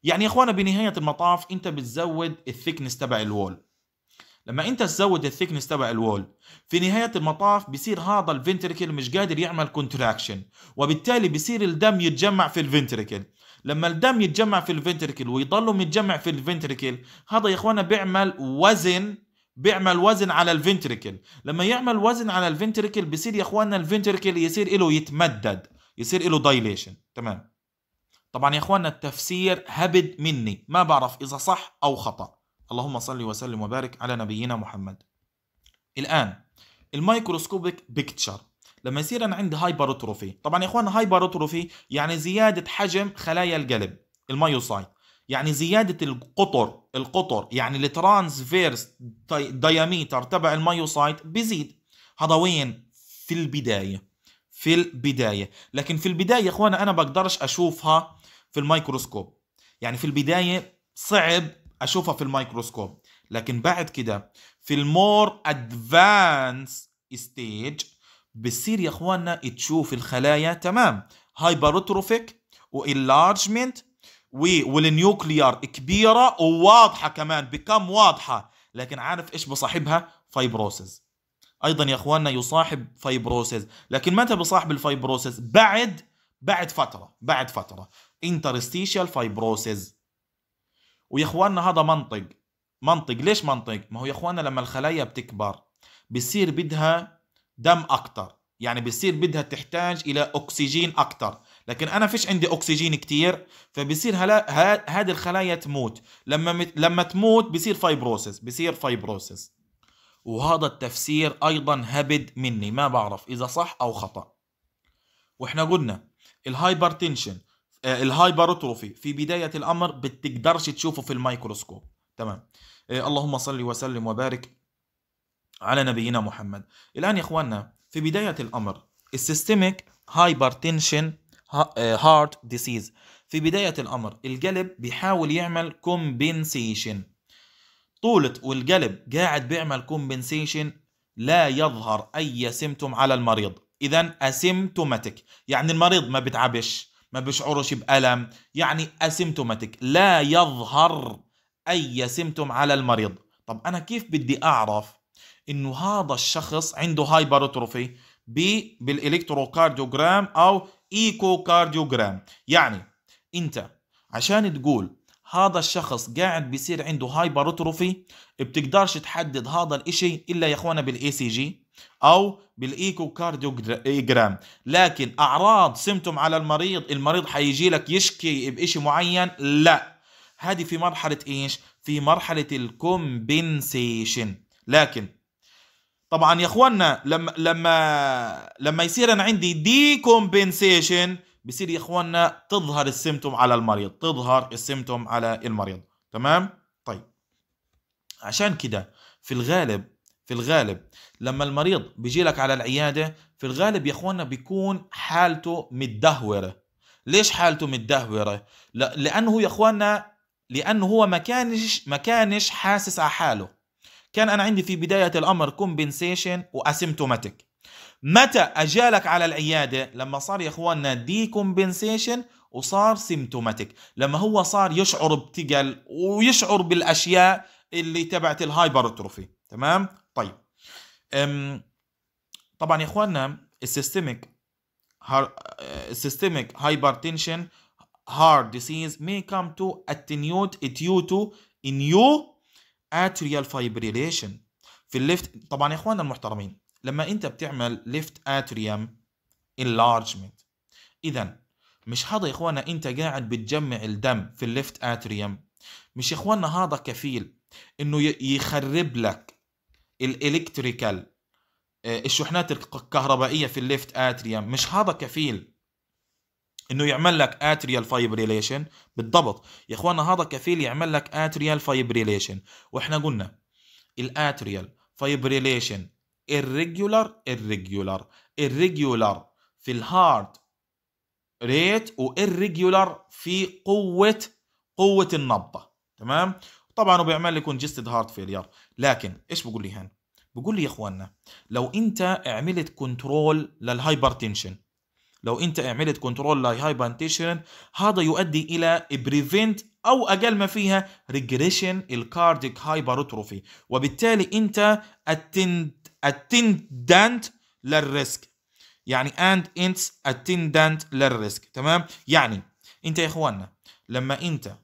يعني يا اخوانا بنهايه المطاف انت بتزود الثيكنس تبع الوول لما انت تزود الثيكنس تبع الوول في نهايه المطاف بصير هذا الفنتريكل مش قادر يعمل كونتراكشن وبالتالي بصير الدم يتجمع في الفنتريكل لما الدم يتجمع في الفنتريكل ويضله متجمع في الفنتريكل هذا يا اخوانا بيعمل وزن بيعمل وزن على الفنتريكل لما يعمل وزن على الفنتريكل بصير يا اخوانا الفنتريكل يصير له يتمدد يصير له دايليشن تمام طبعا يا اخوانا التفسير هبد مني ما بعرف اذا صح او خطا اللهم صل وسلم وبارك على نبينا محمد الان المايكروسكوبيك بيكتشر لما يصير انا عندي هايبروتروفي طبعا يا اخوانا هايبروتروفي يعني زياده حجم خلايا القلب المايوسايت يعني زياده القطر القطر يعني الترانسفيرس دايميتر تبع المايوسايت بزيد هذا وين في البدايه في البداية لكن في البداية يا اخوانا انا بقدرش اشوفها في الميكروسكوب يعني في البداية صعب اشوفها في الميكروسكوب لكن بعد كده في المور ادفانس ستيج بصير يا اخوانا تشوف الخلايا تمام هايبروتروفيك وانلارجمنت والنيوكليار كبيره وواضحه كمان بكم واضحه لكن عارف ايش بصاحبها فايبروسز ايضا يا اخواننا يصاحب فايبروسيس لكن متى بصاحب الفايبروسيس بعد بعد فتره بعد فتره انترستيشال فايبروسيس ويا اخواننا هذا منطق منطق ليش منطق ما هو يا اخواننا لما الخلايا بتكبر بصير بدها دم اكثر يعني بصير بدها تحتاج الى اكسجين اكثر لكن انا فيش عندي اكسجين كتير فبصير هلا هذه الخلايا تموت لما مت... لما تموت بصير فايبروسيس بصير فايبروسيس وهذا التفسير أيضا هبد مني ما بعرف إذا صح أو خطأ وإحنا قلنا الهايبرتنشن آه، الهايبروتروفي في بداية الأمر بتقدرش تشوفه في الميكروسكوب تمام آه، اللهم صل وسلم وبارك على نبينا محمد الآن يا إخواننا في بداية الأمر السيستميك هايبرتنشن هارت ديسيز في بداية الأمر القلب بيحاول يعمل كومبنسيشن طولة والقلب قاعد بيعمل كومبنسيشن لا يظهر اي سمتم على المريض اذا اسيمتوماتيك يعني المريض ما بتعبش ما بشعرش بالم يعني اسيمتوماتيك لا يظهر اي سمتم على المريض طب انا كيف بدي اعرف انه هذا الشخص عنده هايبرتروفي بالالكتروكارديوجرام او ايكوكارديوجرام يعني انت عشان تقول هذا الشخص قاعد بيصير عنده هايبروتروفي بتقدرش تحدد هذا الاشي الا يا اخوانا بالاي سي جي او بالايكو كارديوجرام e لكن اعراض سمتم على المريض المريض حيجي لك يشكي بشيء معين لا هذه في مرحله ايش في مرحله الكومبنسيشن لكن طبعا يا اخوانا لما لما لما يصير انا عندي دي كومبنسيشن بصير يا اخواننا تظهر السيمتوم على المريض تظهر السيمتوم على المريض تمام طيب عشان كده في الغالب في الغالب لما المريض بيجي لك على العياده في الغالب يا اخواننا بيكون حالته متدهوره ليش حالته متدهوره لانه يا اخواننا لانه هو ما كانش ما كانش حاسس على حاله كان انا عندي في بدايه الامر كومبنسيشن واسيمتوماتيك متى اجالك على العياده لما صار يا اخواننا دي كومبنسيشن وصار سيمتوماتيك لما هو صار يشعر بتقل ويشعر بالاشياء اللي تبعت الهايبرتروفي تمام طيب أم طبعا يا اخواننا السيستميك السيستميك هايبرتنشن heart disease may come to attenuate due to new atrial fibrillation في الليفت طبعا يا اخواننا المحترمين لما انت بتعمل ليفت اتريوم انلارجمنت اذا مش هذا يا اخوانا انت قاعد بتجمع الدم في الليفت اتريوم مش يا اخوانا هذا كفيل انه يخرب لك الالكتريكال آه، الشحنات الكهربائيه في الليفت اتريوم مش هذا كفيل انه يعمل لك اتريال فايبريليشن بالضبط يا اخوانا هذا كفيل يعمل لك اتريال فايبريليشن واحنا قلنا الاتريال فايبريليشن irregular irregular irregular في الهارد ريت irregular في قوة قوة النبضة تمام طبعا وبيعمل لي كونجستد هارت فيلير لكن ايش بقول لي هان بقول لي يا اخوانا لو انت عملت كنترول للهايبرتنشن لو انت عملت كنترول للهايبرتنشن هذا يؤدي الى بريفنت او اقل ما فيها ريجريشن الكارديك هايبروتروفي وبالتالي انت التند attendant للريسك يعني and it's attendant للريسك تمام يعني انت يا اخوانا لما انت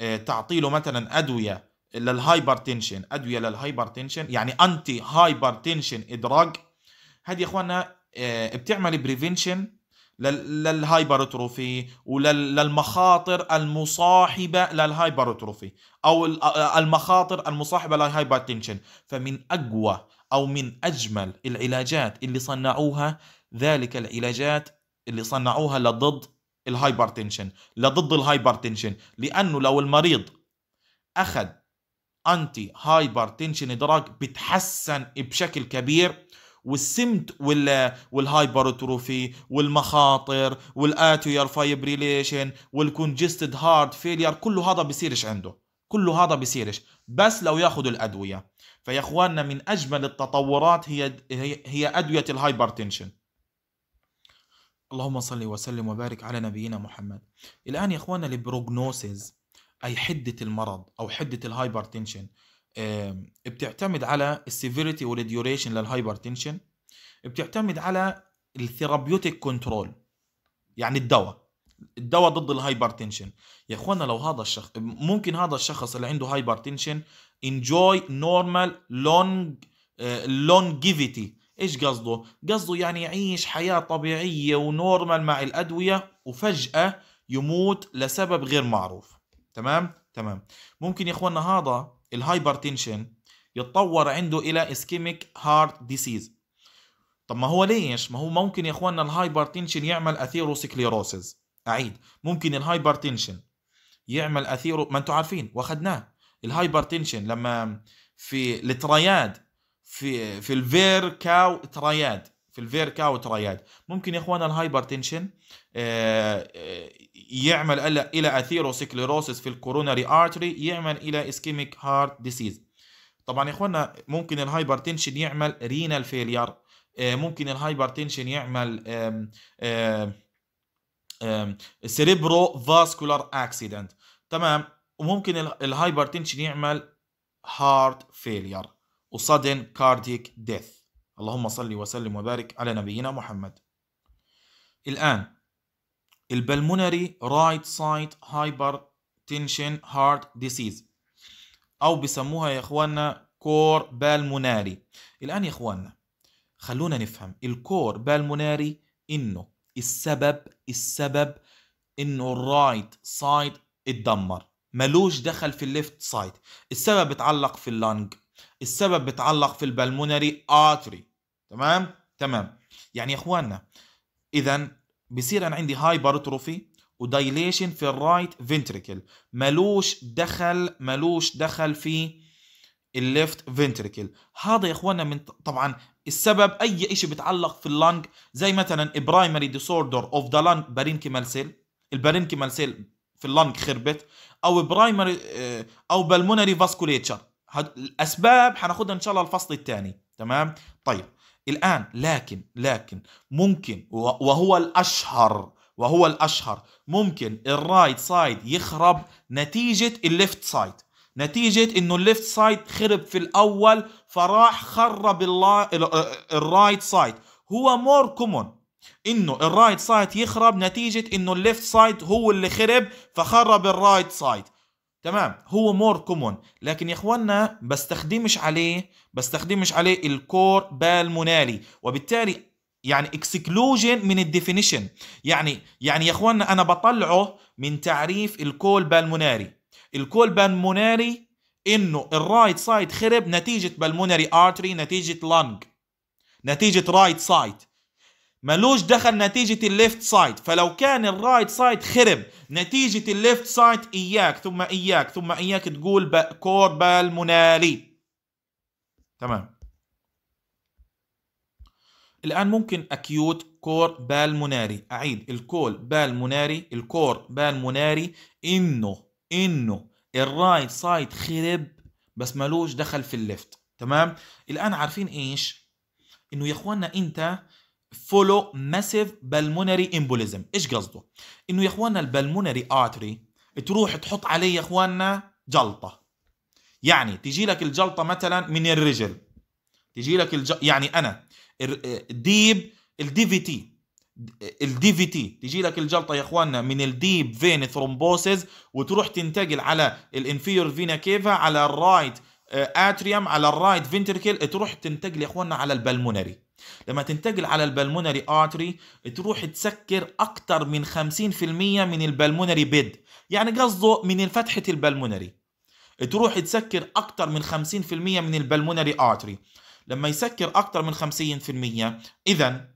آه، تعطي له مثلا ادويه للهايبرتنشن ادويه للهايبرتنشن يعني انتي هايبرتنشن ادراج هذه يا اخوانا آه، بتعمل بريفنشن للهايبرتروفي وللمخاطر المصاحبه للهايبرتروفي او آه، المخاطر المصاحبه للهايبرتنشن فمن اقوى أو من أجمل العلاجات اللي صنعوها ذلك العلاجات اللي صنعوها لضد الهايبرتنشن لضد الهايبرتنشن لأنه لو المريض أخذ أنتي هايبرتنشن دراج بتحسن بشكل كبير والسمت وال والهايبرتروفي والمخاطر والاتيور فايبريليشن والكونجستد هارت فيلير كله هذا بصيرش عنده كله هذا بصيرش بس لو ياخذ الادويه فيا اخواننا من اجمل التطورات هي هي ادويه الهايبرتنشن اللهم صل وسلم وبارك على نبينا محمد الان يا اخواننا البروجنوسيز اي حده المرض او حده الهايبرتنشن بتعتمد على السيفيريتي والديوريشن للهايبرتنشن بتعتمد على الثيرابيوتيك كنترول يعني الدواء الدواء ضد الهايبرتنشن يا اخوانا لو هذا الشخص ممكن هذا الشخص اللي عنده هايبرتنشن enjoy normal long uh, longevity ايش قصده؟ قصده يعني يعيش حياة طبيعية ونورمال مع الأدوية وفجأة يموت لسبب غير معروف تمام؟ تمام ممكن يا اخواننا هذا الهايبرتنشن يتطور عنده الى اسكيميك هارت ديسيز طب ما هو ليش؟ ما هو ممكن يا اخواننا الهايبرتنشن يعمل اثيروسكليروسيس اعيد ممكن الهايبرتنشن يعمل اثيرو ما انتم عارفين واخدناه تنشن لما في الترياد في في الفير كاو ترياد في الفير كاو ترياد ممكن يا اخوانا تنشن آه، آه، يعمل الى اثيروسكليروسيس في الكوروناري ارتري يعمل الى اسكيميك هارت ديسيز طبعا يا اخوانا ممكن تنشن يعمل رينال آه، فيلير ممكن تنشن يعمل آم سيريبرو فاسكولار اكسيدنت تمام وممكن الهايبر تنشن يعمل هارت فيلير وصدن كارديك ديث اللهم صل وسلم وبارك على نبينا محمد الآن البلمونري رايت سايت هايبر تنشن هارت ديسيز أو بسموها يا إخواننا كور بالموناري الآن يا إخواننا خلونا نفهم الكور بالموناري إنه السبب السبب إنه الرايت سايد اتدمر ملوش دخل في الليفت سايد السبب بتعلق في اللانج السبب بتعلق في البلمونري آتري تمام تمام يعني يا اخواننا اذا بصير انا عندي هايبرتروفي ودايليشن في الرايت فينتريكل ملوش دخل ملوش دخل في الليفت فينتريكل هذا يا اخوانا من طبعا السبب اي شيء بتعلق في اللنج زي مثلا برايمري ديسوردر اوف ذا لنج بارينكيمال سيل البارينكيمال سيل في اللنج خربت او برايمري آه، او بالمونري فاسكوليتشر الاسباب هناخدها ان شاء الله الفصل الثاني تمام طيب الان لكن لكن ممكن وهو الاشهر وهو الاشهر ممكن الرايت سايد يخرب نتيجه الليفت سايد نتيجة انه الليفت سايد خرب في الاول فراح خرب الرايت سايد هو مور كومون انه الرايت سايد يخرب نتيجه انه الليفت سايد هو اللي خرب فخرب الرايت سايد تمام هو مور كومون لكن يا اخوانا بستخدمش عليه بستخدمش عليه الكور بالمونالي وبالتالي يعني اكسكلوجن من الديفينيشن يعني يعني يا اخوانا انا بطلعه من تعريف الكول بالموناري الكول بالموناري انه الرايت سايد خرب نتيجه بالموناري ارتري نتيجه لنج نتيجه رايت سايد ملوش دخل نتيجة الليفت سايد فلو كان الرايت سايد خرب نتيجة الليفت سايد إياك ثم إياك ثم إياك تقول كور المنالي تمام الآن ممكن أكيوت كور بالموناري أعيد الكول بالموناري الكور بالموناري إنه إنه الرايت سايد خرب بس ملوش دخل في الليفت تمام الآن عارفين إيش إنه يا إخوانا أنت فولو ماسيف بالمونري امبوليزم ايش قصده انه يا اخواننا البالمونري ارتري تروح تحط عليه يا اخواننا جلطه يعني تجي لك الجلطه مثلا من الرجل تجي لك الج... يعني انا ديب الدي في تي الدي في تي تجي لك الجلطه يا اخواننا من الديب فين ثرومبوسز وتروح تنتقل على الانفير فينا كيفا على الرايت اتريوم آه، على الرايت فينتركل تروح تنتقل يا اخواننا على البلمونري لما تنتقل على البلمونري ارتري تروح تسكر اكثر من 50% من البلمونري بيد يعني قصده من فتحه البلمونري تروح تسكر اكثر من 50% من البلمونري ارتري لما يسكر اكثر من 50% اذا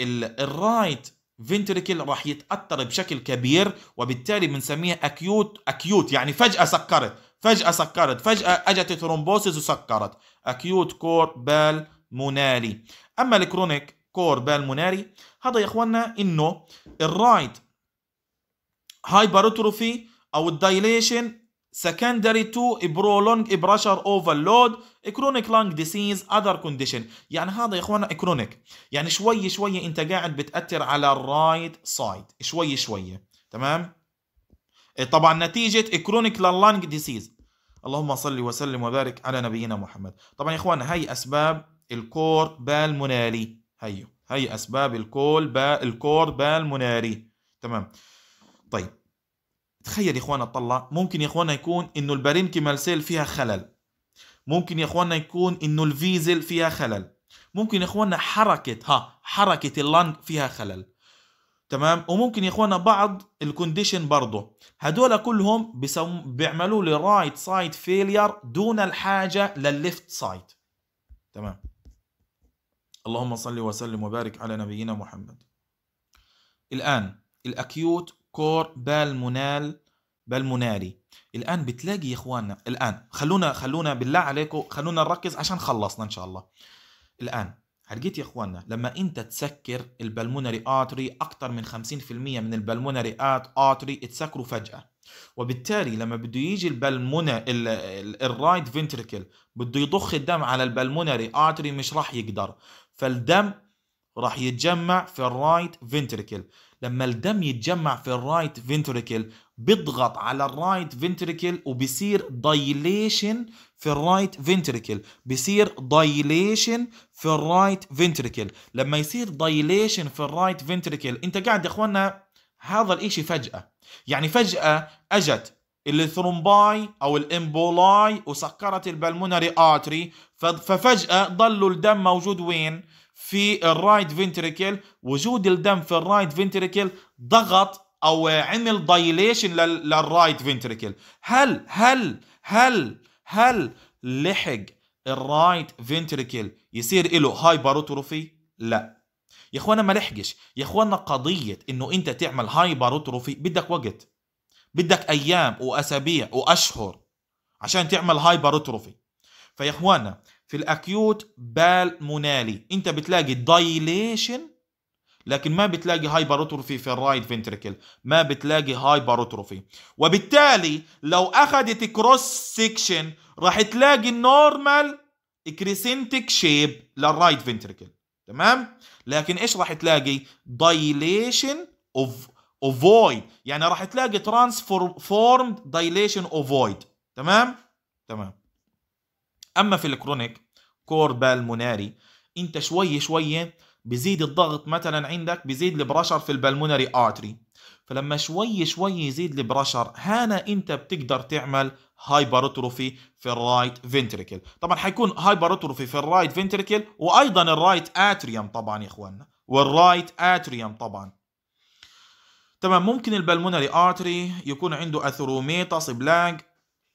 الرايت فينتريكل راح يتاثر بشكل كبير وبالتالي بنسميها اكيوت اكيوت يعني فجاه سكرت فجاه سكرت فجاه اجت ترومبوسيس وسكرت اكيوت كور مونالي اما الكرونيك كور بالموناري هذا يا اخواننا انه الرايت هايبروتروفي او الدايليشن secondary to prolonged pressure overload chronic lung disease other condition يعني هذا يا اخوانا chronic يعني شوي شوي انت قاعد بتاثر على الرايت سايد شوي شوي تمام إيه طبعا نتيجه chronic lung disease اللهم صل وسلم وبارك على نبينا محمد طبعا يا اخوانا هاي اسباب الكور بالموناري هي هي اسباب الكول با الكور بالموناري تمام طيب تخيل يا اخوانا طلع ممكن يا اخوانا يكون انه البارينكيمال سيل فيها خلل ممكن يا اخوانا يكون انه الفيزل فيها خلل ممكن يا اخوانا حركه ها حركه اللنج فيها خلل تمام وممكن يا اخوانا بعض الكونديشن برضه هدول كلهم بيعملوا لي رايت سايد فيلير دون الحاجه للليفت سايد تمام اللهم صل وسلم وبارك على نبينا محمد الآن الأكيوت كور بالمونال بالموناري الآن بتلاقي يا إخواننا الآن خلونا خلونا بالله عليكم خلونا نركز عشان خلصنا إن شاء الله الآن هلقيت يا إخواننا لما أنت تسكر البلمونري آتري أكثر من 50% من البلمونري آت آتري تسكروا فجأة وبالتالي لما بده يجي البلمونا الرايت فنتركل بده يضخ الدم على البلمونري آتري مش راح يقدر فالدم راح يتجمع في الرايت فينتريكل لما الدم يتجمع في الرايت فينتريكل بيضغط على الرايت فينتريكل وبيصير دايليشن في الرايت فينتريكل بيصير دايليشن في الرايت فينتريكل لما يصير دايليشن في الرايت فينتريكل انت قاعد يا اخوانا هذا الاشي فجأة يعني فجأة اجت الثرومباي او الامبولاي وسكرت البلمونري ارتري ففجاه ضلوا الدم موجود وين في الرايت فنتريكل وجود الدم في الرايت فنتريكل ضغط او عمل دايليشن للرايت فنتريكل هل هل هل هل لحق الرايت فنتريكل يصير له هايبروتروفي لا يا اخوانا ما لحقش يا اخوانا قضيه انه انت تعمل هايبروتروفي بدك وقت بدك ايام واسابيع واشهر عشان تعمل هايبر اتروفي فيا اخوانا في الاكيوت بالمونالي انت بتلاقي دايليشن لكن ما بتلاقي هايبروتروفي في الرايت فنتركل ما بتلاقي هايبروتروفي وبالتالي لو اخذت كروس سيكشن راح تلاقي النورمال كريسنتك شيب للرايت فنتركل تمام لكن ايش راح تلاقي دايليشن اوف اوفويد يعني راح تلاقي transformed دايليشن اوفويد تمام تمام اما في الكرونيك كور بالموناري انت شوي شوي بزيد الضغط مثلا عندك بزيد البرشر في البلمونري ارتري فلما شوي شوي يزيد البرشر هنا انت بتقدر تعمل هايبروتروفي في الرايت فنتريكل طبعا حيكون هايبروتروفي في الرايت فنتريكل وايضا الرايت اتريوم طبعا يا اخواننا والرايت اتريوم طبعا تمام ممكن البلمونري ارتري يكون عنده اثروميتا بلانك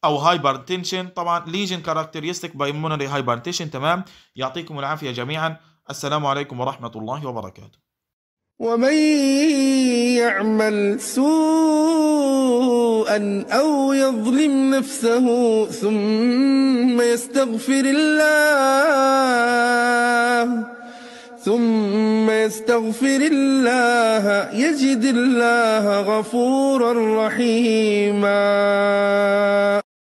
او هايبرتنشن طبعا ليجن كاركترستيك بالمونري هايبرتنشن تمام يعطيكم العافيه جميعا السلام عليكم ورحمه الله وبركاته ومن يعمل سوءا او يظلم نفسه ثم يستغفر الله ثم يستغفر الله يجد الله غفورا رحيما